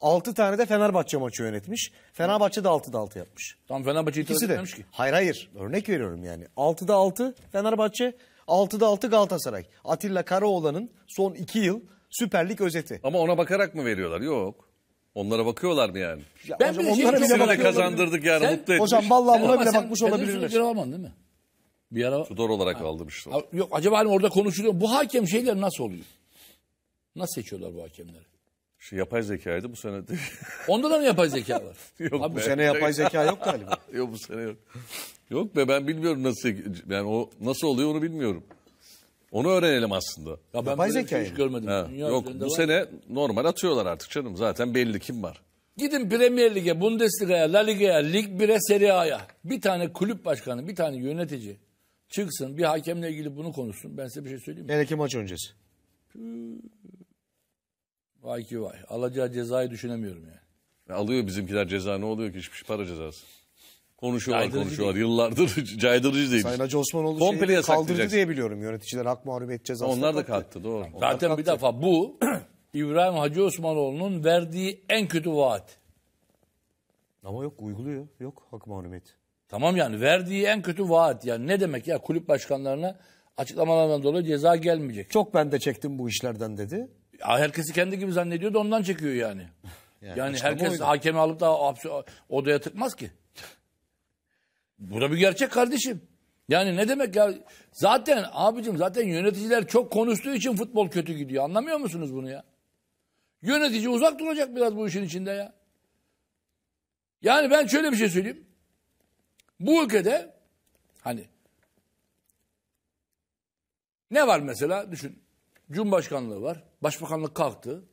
S1: 6 tane de Fenerbahçe maçı yönetmiş. Fenerbahçe de 6'da 6 yapmış.
S3: Tam Fenerbahçe itiraz İkisi de. etmemiş ki.
S1: Hayır hayır örnek veriyorum yani. 6'da 6 Fenerbahçe 6'da 6 Galatasaray. Atilla
S2: Karaoğlan'ın son 2 yıl Süper Lig özeti. Ama ona bakarak mı veriyorlar? Yok. Onlara bakıyorlar mı yani? Ya ben hocam, onlara şey bile bakıyorlar. kazandırdık yani sen, mutlu etmiş. Hocam vallahi buna bile bakmış olabilirler. Sen alman değil mi? Bir ara... Tudor olarak ha. aldım işte.
S3: Yok acaba hani orada konuşuluyor. Bu hakem şeyler nasıl oluyor? Nasıl seçiyorlar bu hakemleri?
S2: Şu şey, yapay zekaydı bu sene.
S3: Onda da mı yapay zeka var? (laughs) yok Abi, be. bu sene yapay zeka yok
S2: galiba. (laughs) yok bu sene yok. Yok be ben bilmiyorum nasıl yani o nasıl oluyor onu bilmiyorum. Onu öğrenelim aslında. Ya ben Yapay böyle bir şey hiç görmedim. Ha, Dünya Yok bu var. sene normal atıyorlar artık canım. Zaten belli kim var.
S3: Gidin Premier Lig'e, Bundesliga'ya, La Liga'ya, Lig 1'e, Serie A'ya. Bir tane kulüp başkanı, bir tane yönetici çıksın bir hakemle ilgili bunu konuşsun. Ben size bir şey söyleyeyim mi? Hele ki maç öncesi. Vay ki vay. Alacağı cezayı düşünemiyorum yani.
S2: Ya Alıyor bizimkiler ceza ne oluyor ki hiçbir şey para cezası. Konuşuyorlar Caydırıcı konuşuyorlar değil. yıllardır (laughs) caydırıcı değil. Sayın Hacı Osmanoğlu Komple şeyi kaldırdı diye
S3: biliyorum yöneticiler hak muharibiyet cezası. Onlar da
S2: kalktı doğru. Onlar Zaten kalktı.
S3: bir defa bu (clears throat) İbrahim Hacı Osmanoğlu'nun verdiği en kötü vaat. Ama yok uyguluyor. Yok hak muharibiyeti. Tamam yani verdiği en kötü vaat. Yani ne demek ya kulüp başkanlarına açıklamalardan dolayı ceza gelmeyecek. Çok ben de çektim bu işlerden dedi. Ya herkesi kendi gibi zannediyor da ondan çekiyor yani. (laughs) yani, yani herkes hakemi alıp da odaya tıkmaz ki. Bu da bir gerçek kardeşim. Yani ne demek ya? Zaten abicim zaten yöneticiler çok konuştuğu için futbol kötü gidiyor. Anlamıyor musunuz bunu ya? Yönetici uzak duracak biraz bu işin içinde ya. Yani ben şöyle bir şey söyleyeyim. Bu ülkede hani ne var mesela? Düşün. Cumhurbaşkanlığı var. Başbakanlık kalktı.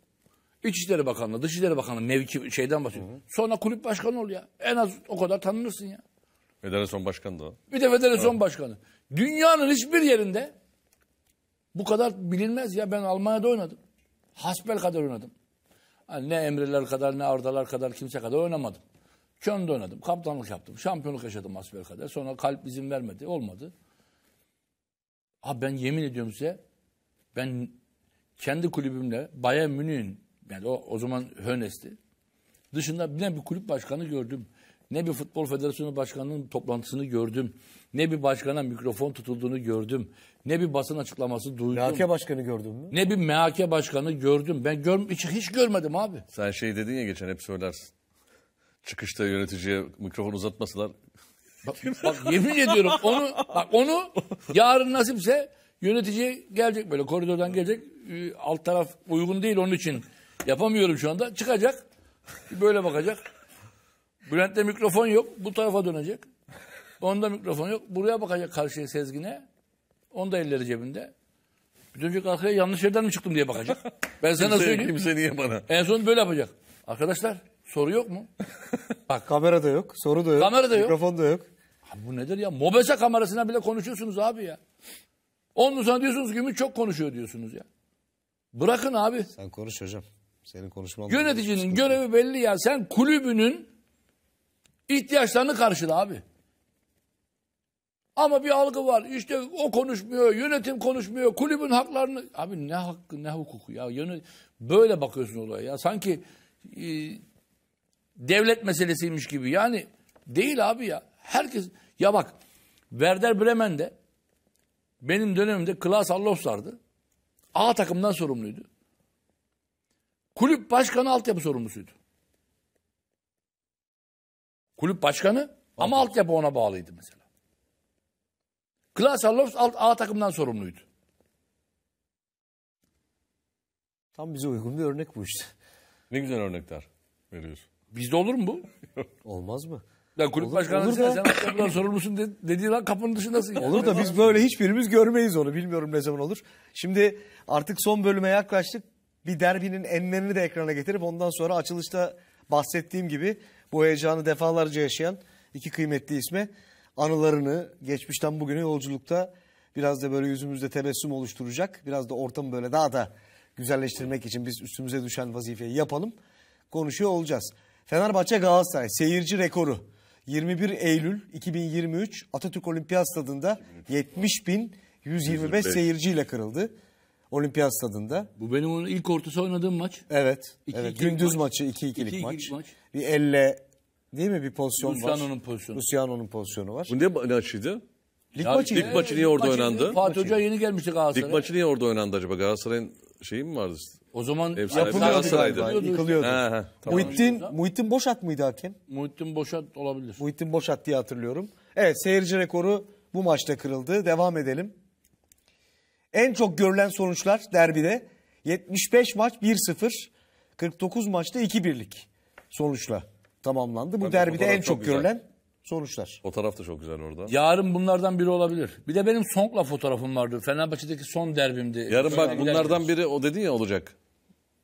S3: İçişleri Bakanlığı, Dışişleri Bakanlığı mevki şeyden bahsediyor. Sonra kulüp başkanı ol ya. En az o kadar tanınırsın ya.
S2: Federasyon başkanı da.
S3: Bir de federasyon evet. başkanı. Dünyanın hiçbir yerinde bu kadar bilinmez ya ben Almanya'da oynadım. Hasbel kadar oynadım. Yani ne Emreler kadar ne Ardalar kadar kimse kadar oynamadım. Kendi oynadım. Kaptanlık yaptım. Şampiyonluk yaşadım hasbel kadar. Sonra kalp izin vermedi. Olmadı. Abi ben yemin ediyorum size ben kendi kulübümle Bayern Münih'in yani o, o zaman Hönes'ti. Dışında bir bir kulüp başkanı gördüm ne bir futbol federasyonu başkanının toplantısını gördüm. Ne bir başkana mikrofon tutulduğunu gördüm. Ne bir basın açıklaması duydum. MHK e başkanı gördün
S2: mü? Ne bir MHK e başkanı gördüm. Ben gör, hiç, hiç görmedim abi. Sen şey dedin ya geçen hep söylersin. Çıkışta yöneticiye mikrofon uzatmasalar. Bak, bak yemin ediyorum
S3: onu bak onu yarın nasipse yönetici gelecek böyle koridordan gelecek. Ee, alt taraf uygun değil onun için yapamıyorum şu anda. Çıkacak böyle bakacak. Bülent'te mikrofon yok. Bu tarafa dönecek. Onda mikrofon yok. Buraya bakacak karşıya Sezgin'e. Onda elleri cebinde. Bir önceki arkaya yanlış yerden mi çıktım diye bakacak. Ben sana kimse, söyleyeyim. Kimse niye bana? En son böyle yapacak. Arkadaşlar soru yok mu? Bak kamera da yok. Soru da yok. Kamera da yok. Mikrofon da yok. Abi bu nedir ya? Mobese kamerasına bile konuşuyorsunuz abi ya. Onun sonra diyorsunuz ki Ümit çok konuşuyor diyorsunuz ya. Bırakın abi.
S1: Sen konuş hocam. Senin konuşman.
S3: Yöneticinin görevi belli ya. Sen kulübünün İhtiyaçlarını karşıla abi. Ama bir algı var. İşte o konuşmuyor, yönetim konuşmuyor, kulübün haklarını... Abi ne hakkı, ne hukuku ya? Böyle bakıyorsun olaya ya. Sanki e, devlet meselesiymiş gibi. Yani değil abi ya. Herkes... Ya bak, Werder Bremen'de benim dönemimde Klaas Allofsar'dı. A takımdan sorumluydu. Kulüp başkanı altyapı sorumlusuydu. Kulüp başkanı Anladım. ama altyapı ona bağlıydı mesela. Klasalov alt A takımdan sorumluydu.
S2: Tam bize uygun bir örnek bu işte. Ne güzel örnekler veriyorsun. Bizde olur mu bu? (laughs) Olmaz mı? Ya kulüp olur, başkanı olur da. sen altyapıdan sorumlusun
S3: de, dediği
S1: lan kapının dışındasın. Yani. Olur da biz böyle hiçbirimiz görmeyiz onu. Bilmiyorum ne zaman olur. Şimdi artık son bölüme yaklaştık. Bir derbinin enlerini de ekrana getirip ondan sonra açılışta bahsettiğim gibi bu heyecanı defalarca yaşayan iki kıymetli isme anılarını geçmişten bugüne yolculukta biraz da böyle yüzümüzde tebessüm oluşturacak. Biraz da ortamı böyle daha da güzelleştirmek için biz üstümüze düşen vazifeyi yapalım. Konuşuyor olacağız. Fenerbahçe Galatasaray seyirci rekoru. 21 Eylül 2023 Atatürk Olimpiyat Stadında 70.125 seyirciyle kırıldı. Olimpiyat stadında. Bu benim onun ilk ortası oynadığım maç. Evet. İki, evet. İki Gündüz maç. maçı 2-2'lik iki maç. maç.
S3: Bir elle değil mi bir pozisyon Luciano'nun var. Rusyanonun pozisyonu.
S2: Luciano'nun pozisyonu var. Bu ne maçıydı? Lig ya, maçı. Lig yani. maçı niye orada maçı, oynandı? Fatih Hoca yeni
S3: gelmişti Galatasaray'a. Lig maçı
S2: niye orada oynandı acaba? Galatasaray'ın şeyi mi vardı? O zaman yapılıyordu. Yıkılıyordu. Ha, ha, tamam. Muhittin,
S1: Muhittin Boşat mıydı hakem? Muhittin Boşat olabilir. Muhittin Boşat diye hatırlıyorum. Evet seyirci rekoru bu maçta kırıldı. Devam edelim. En çok görülen sonuçlar derbide 75 maç 1-0, 49 maçta 2-1'lik sonuçla tamamlandı. Bu Tabii derbide en çok, çok görülen
S2: sonuçlar. Fotoğraf da çok güzel orada. Yarın
S3: bunlardan biri olabilir. Bir de benim Song'la fotoğrafım vardı. Fenerbahçe'deki son derbimdi. Yarın bak bunlardan
S2: biri o dedin ya olacak.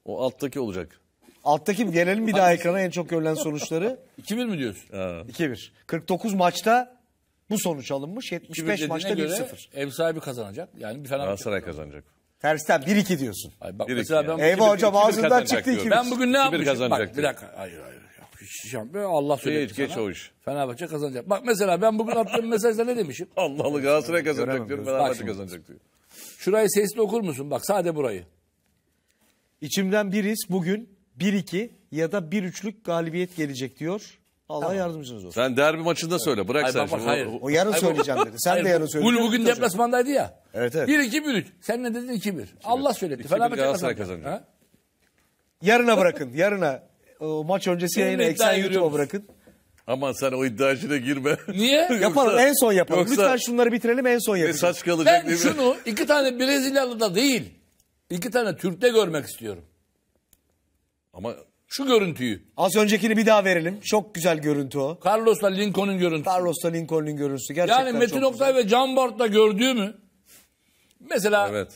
S2: O alttaki olacak.
S1: Alttaki gelelim bir daha ekrana en çok görülen sonuçları. 2-1 (laughs) mi diyorsun? 2-1. 49 maçta bu sonuç
S3: alınmış.
S2: 75 maçta 1-0. Ev
S3: sahibi kazanacak. Yani
S2: bir Fenerbahçe. Galatasaray kazanacak. Tersten 1-2 diyorsun. Ay bak, mesela ben Eyvah bugün- hocam ağzından kazanacak çıktı diyorum. 2 Ben bugün ne yapmışım? kazanacak Bak, bir dakika.
S3: Hayır hayır. Ya, hiç- şey Allah söyletti Geç, geç o iş. Fenerbahçe kazanacak. Bak mesela ben bugün attığım mesajda ne
S2: demişim? Allah (laughs) Allah Galatasaray kazanacak diyor. Fenerbahçe kazanacak diyor.
S3: Şurayı sesli okur musun? Bak sade burayı. İçimden biriz bugün 1-2 ya da 1-3'lük galibiyet gelecek diyor Allah tamam. yardımcınız
S2: olsun. Sen derbi maçında söyle. Bırak hayır, sen. Bak, hayır. O yarın söyleyeceğim dedi.
S3: Sen hayır, de yarın söyleyeceksin. bugün deplasmandaydı ya. Evet evet. 1-2-1-3. Sen ne dedin 2-1. Allah söyletti.
S1: bir kazanacak. kazanacak.
S3: Yarına bırakın. Yarına. O maç öncesi
S2: yayını eksen YouTube'a bırakın. Aman sen o iddia işine girme. Niye? (laughs) yoksa, en son yapalım. Yoksa, Lütfen şunları bitirelim en son yapalım. saç kalacak Ben şunu
S3: iki tane Brezilyalı da değil. İki tane Türk'te görmek istiyorum. Ama şu görüntüyü. Az
S1: öncekini bir daha verelim. Çok güzel görüntü o. Carlos'la Lincoln'un görüntüsü. Carlos'la Lincoln'un görüntüsü. Gerçekten yani Metin çok
S3: Oktay güzel. ve Can Bart'la gördüğümü mesela evet.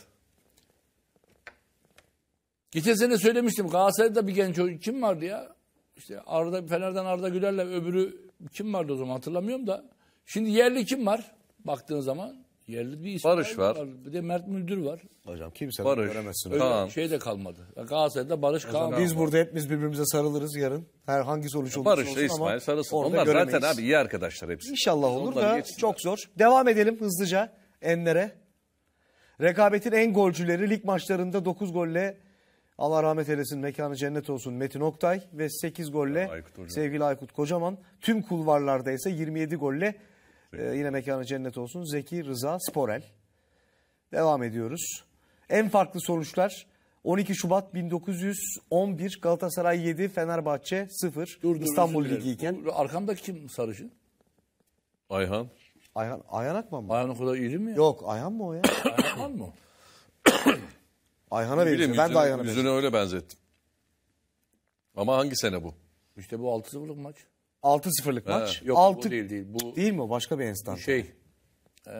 S3: geçen sene söylemiştim Galatasaray'da bir genç kim vardı ya? İşte Arda Fener'den Arda Güler'le öbürü kim vardı o zaman hatırlamıyorum da. Şimdi yerli kim var baktığın zaman? Yerli bir İsmail Barış var. var. Bir de Mert Müldür var. Hocam kimse Barış, göremezsin. Öyle Kaan. Şey, şey de kalmadı. Galatasaray'da Barış Kaan Biz burada
S1: hepimiz birbirimize sarılırız yarın. Her hangi sonuç olursa Barış olsun ile ama İsmail sarılsın. orada Onlar
S2: göremeyiz. zaten abi iyi arkadaşlar hepsi.
S1: İnşallah olur Onlar da geçsinler. çok zor. Devam edelim hızlıca enlere. Rekabetin en golcüleri lig maçlarında 9 golle Allah rahmet eylesin mekanı cennet olsun Metin Oktay ve 8 golle Aykut sevgili Aykut Kocaman. Tüm kulvarlarda ise 27 golle ee, yine mekanı cennet olsun. Zeki Rıza Sporel. Devam ediyoruz. En farklı sonuçlar 12 Şubat 1911 Galatasaray 7 Fenerbahçe 0
S3: Dur, dur, İstanbul Ligi iken. Arkamdaki kim sarışın?
S2: Ayhan. Ayhan, Ayhan
S3: Akman mı? Ayhan o kadar iyi mi Yok Ayhan mı o ya? (coughs) Ayhan mı? (coughs)
S2: Ayhan'a benziyor. Ben de Ayhan'a benziyorum. Yüzünü öyle benzettim. Ama hangi sene bu?
S3: İşte bu 6-0'lık maç.
S1: 6-0'lık maç. Yok Altı... bu değil değil. Bu Değil mi Başka bir instant. şey
S3: e,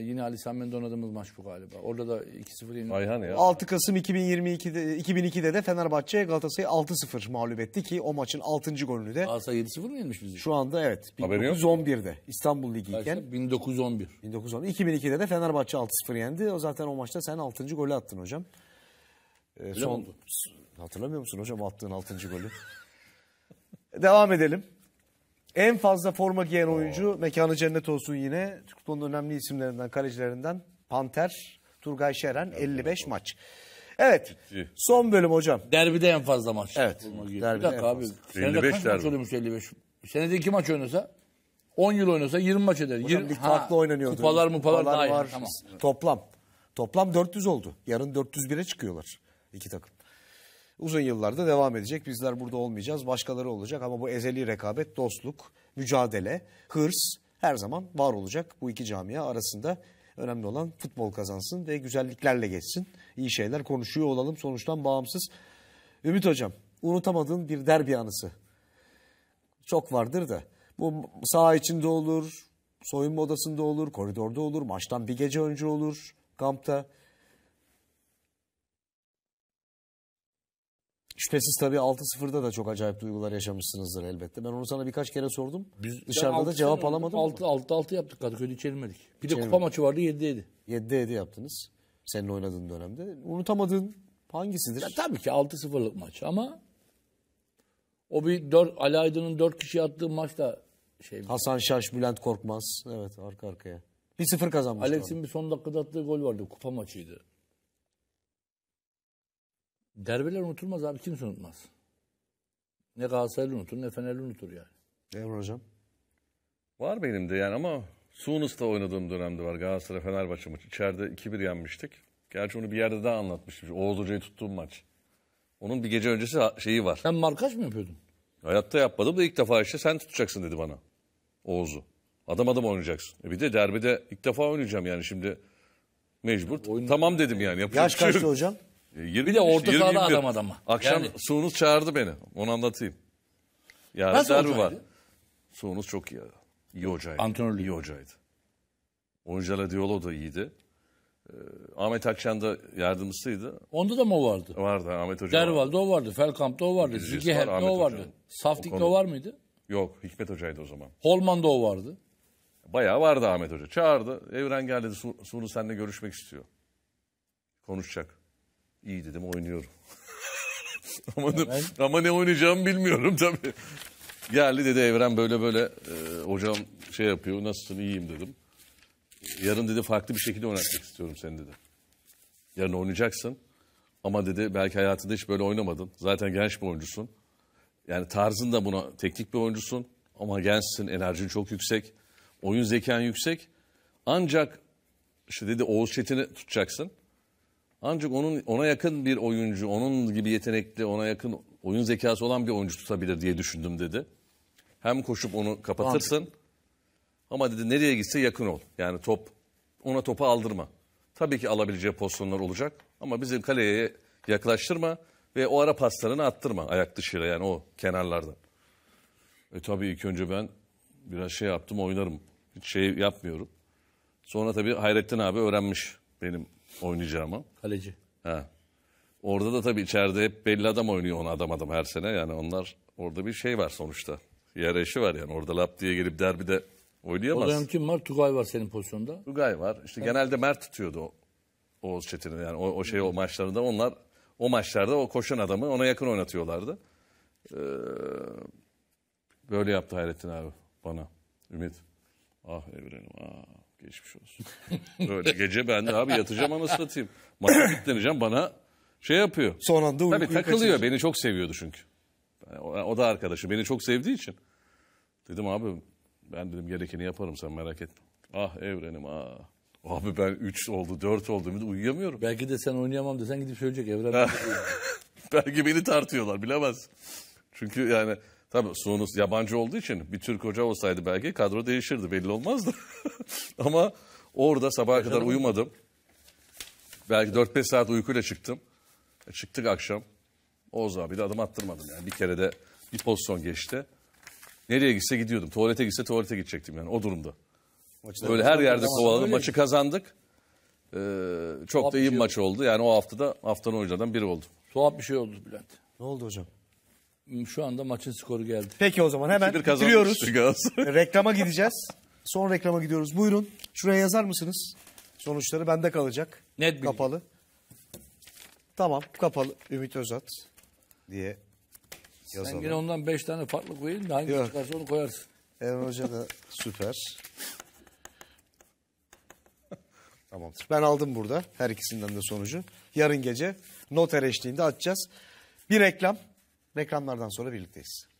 S3: yine Ali Sami'nin donadığımız maç bu galiba. Orada da 2-0 yenildi. Ayhan ya.
S1: 6 Kasım 2022'de 2002'de de Fenerbahçe Galatasaray'ı 6-0 mağlup etti ki o maçın 6. golünü de Galatasaray 7-0 mı yenmiş bizi? şu anda evet Haberi yok. 1911'de İstanbul Ligi iken Kaçta? 1911. 1910 2002'de de Fenerbahçe 6-0 yendi. O zaten o maçta sen 6. golü attın hocam. Ee, mi Hatırlamıyor musun hocam attığın 6. golü? (laughs) Devam edelim. En fazla forma giyen oyuncu mekanı cennet olsun yine. Türk futbolunun önemli isimlerinden, kalecilerinden Panter Turgay Şeren 55 maç.
S3: Evet. Ciddi. Son bölüm hocam. Derbide en fazla maç. Evet. Derbide bir dakika abi. fazla. Senede 55 kaç maç derbi. oluyormuş 55? Senede iki maç oynasa 10 yıl oynasa 20 maç eder. Hocam lig farklı oynanıyordu. Kupalar mupalar Kupalar daha iyi. var. Tamam. Toplam. Toplam 400 oldu. Yarın 401'e
S1: çıkıyorlar iki takım uzun yıllarda devam edecek. Bizler burada olmayacağız, başkaları olacak ama bu ezeli rekabet, dostluk, mücadele, hırs her zaman var olacak bu iki camia arasında. Önemli olan futbol kazansın ve güzelliklerle geçsin. İyi şeyler konuşuyor olalım sonuçtan bağımsız. Ümit Hocam unutamadığın bir derbi anısı. Çok vardır da bu saha içinde olur, soyunma odasında olur, koridorda olur, maçtan bir gece önce olur, kampta. Şüphesiz tabii 6-0'da da çok acayip duygular yaşamışsınızdır elbette. Ben onu sana birkaç kere sordum. Biz dışarıda da cevap alamadım. 6-6 yaptık Kadıköy'de
S3: hiç yenilmedik. Bir de kupa maçı vardı 7-7. 7-7 yaptınız. Senin oynadığın dönemde. Unutamadığın hangisidir? Ya, tabii ki 6-0'lık maç ama o bir 4 Ali Aydın'ın 4 kişi attığı maçta şey Hasan Şaş, Bülent Korkmaz. Evet arka arkaya. 1-0 kazanmıştı. Alex'in bir son dakikada attığı gol vardı. Kupa maçıydı. Derbiler unutulmaz abi kimse unutmaz. Ne Galatasaraylı unutur ne Fenerli unutur yani.
S2: Devran hocam. Var benim de yani ama Sunus'ta oynadığım dönemde var. Galatasaray Fenerbahçe maçı. İçeride 2-1 yenmiştik. Gerçi onu bir yerde daha anlatmıştım. Oğuz Hoca'yı tuttuğum maç. Onun bir gece öncesi şeyi var. Sen markaj mı yapıyordun? Hayatta yapmadım da ilk defa işte sen tutacaksın dedi bana. Oğuz'u. Adam adam oynayacaksın. E bir de derbide ilk defa oynayacağım yani şimdi mecbur. Oyun... Tamam dedim yani. yapacağım. Yaş şey kaçtı hocam? 20, bir de orta sahada adam adama. Akşam yani... Suğunuz çağırdı beni. Onu anlatayım. Ya Nasıl derbi var. Suğunuz çok iyi. İyi hocaydı. Antrenörlü. iyi hocaydı. Oyuncularla diyaloğu da iyiydi. Ee, Ahmet Akşen da yardımcısıydı. Onda da mı o vardı? Vardı Ahmet Hoca. Derval'da o vardı. da o vardı. Zigiher'de o vardı. Hocam.
S3: Saftik'te o, o var mıydı?
S2: Yok Hikmet Hoca'ydı o zaman. Holman da o vardı. Bayağı vardı Ahmet Hoca. Çağırdı. Evren geldi. Su, Suğunuz seninle görüşmek istiyor. Konuşacak. İyi dedim oynuyorum. (laughs) ama, ne, ama ne oynayacağımı bilmiyorum tabii. Geldi dedi Evren böyle böyle e, hocam şey yapıyor nasılsın iyiyim dedim. Yarın dedi farklı bir şekilde oynatmak istiyorum seni dedi. Yarın oynayacaksın ama dedi belki hayatında hiç böyle oynamadın. Zaten genç bir oyuncusun. Yani tarzın da buna teknik bir oyuncusun ama gençsin enerjin çok yüksek. Oyun zekan yüksek. Ancak işte dedi Oğuz Çetin'i tutacaksın. Ancak onun ona yakın bir oyuncu, onun gibi yetenekli, ona yakın oyun zekası olan bir oyuncu tutabilir diye düşündüm dedi. Hem koşup onu kapatırsın Anladım. ama dedi nereye gitse yakın ol. Yani top ona topu aldırma. Tabii ki alabileceği pozisyonlar olacak ama bizim kaleye yaklaştırma ve o ara paslarını attırma ayak dışıyla yani o kenarlardan. E tabii ilk önce ben biraz şey yaptım oynarım. Hiç şey yapmıyorum. Sonra tabii Hayrettin abi öğrenmiş benim oynayacağımı. Kaleci. He. Orada da tabii içeride hep belli adam oynuyor onu adam adam her sene. Yani onlar orada bir şey var sonuçta. Yer eşi var yani. Orada lap diye gelip derbide oynayamaz. O dönem
S3: kim var? Tugay var
S2: senin pozisyonda. Tugay var. İşte evet. genelde Mert tutuyordu o, Oğuz çetinin Yani o, o şey o maçlarında onlar o maçlarda o koşan adamı ona yakın oynatıyorlardı. Ee, böyle yaptı Hayrettin abi bana. Ümit. Ah evrenim ah. Geçmiş olsun. (laughs) Böyle gece ben de abi yatacağım ama satayım. Maça kilitleneceğim bana şey yapıyor. Son anda uykuyu Tabii takılıyor. Kaçırır. Beni çok seviyordu çünkü. O da arkadaşı. Beni çok sevdiği için. Dedim abi ben dedim gerekeni yaparım sen merak etme. Ah evrenim ah. Abi ben 3 oldu 4 oldu bir uyuyamıyorum. Belki de sen oynayamam desen gidip söyleyecek evren. (laughs) Belki beni tartıyorlar bilemez. Çünkü yani Tabii Sunus yabancı olduğu için bir Türk hoca olsaydı belki kadro değişirdi belli olmazdı. (laughs) Ama orada sabaha Hocam kadar uyumadım. Belki 4-5 saat uykuyla çıktım. E, çıktık akşam. Oğuz abi de adım attırmadım yani. Bir kere de bir pozisyon geçti. Nereye gitse gidiyordum. Tuvalete gitse tuvalete gidecektim yani o durumda. Maçı Böyle her yerde kovaladım. Maçı kazandık. Ee, çok Tuhaf da iyi bir şey maç oldu. Yani o haftada haftanın oyuncularından biri oldu.
S3: Tuhaf bir şey oldu Bülent. Ne oldu hocam? Şu anda maçın skoru geldi. Peki o zaman hemen bitiriyoruz. (laughs)
S1: reklama gideceğiz. Son reklama gidiyoruz. Buyurun. Şuraya yazar mısınız? Sonuçları bende kalacak. Net bilgi. Kapalı. Tamam kapalı. Ümit Özat diye yazalım. Sen yine ondan beş tane farklı koyayım da hangisi çıkarsa onu koyarsın. Erhan Hoca da süper. (laughs) Tamam. Ben aldım burada her ikisinden de sonucu. Yarın gece noter eşliğinde atacağız. Bir reklam Reklamlardan sonra birlikteyiz.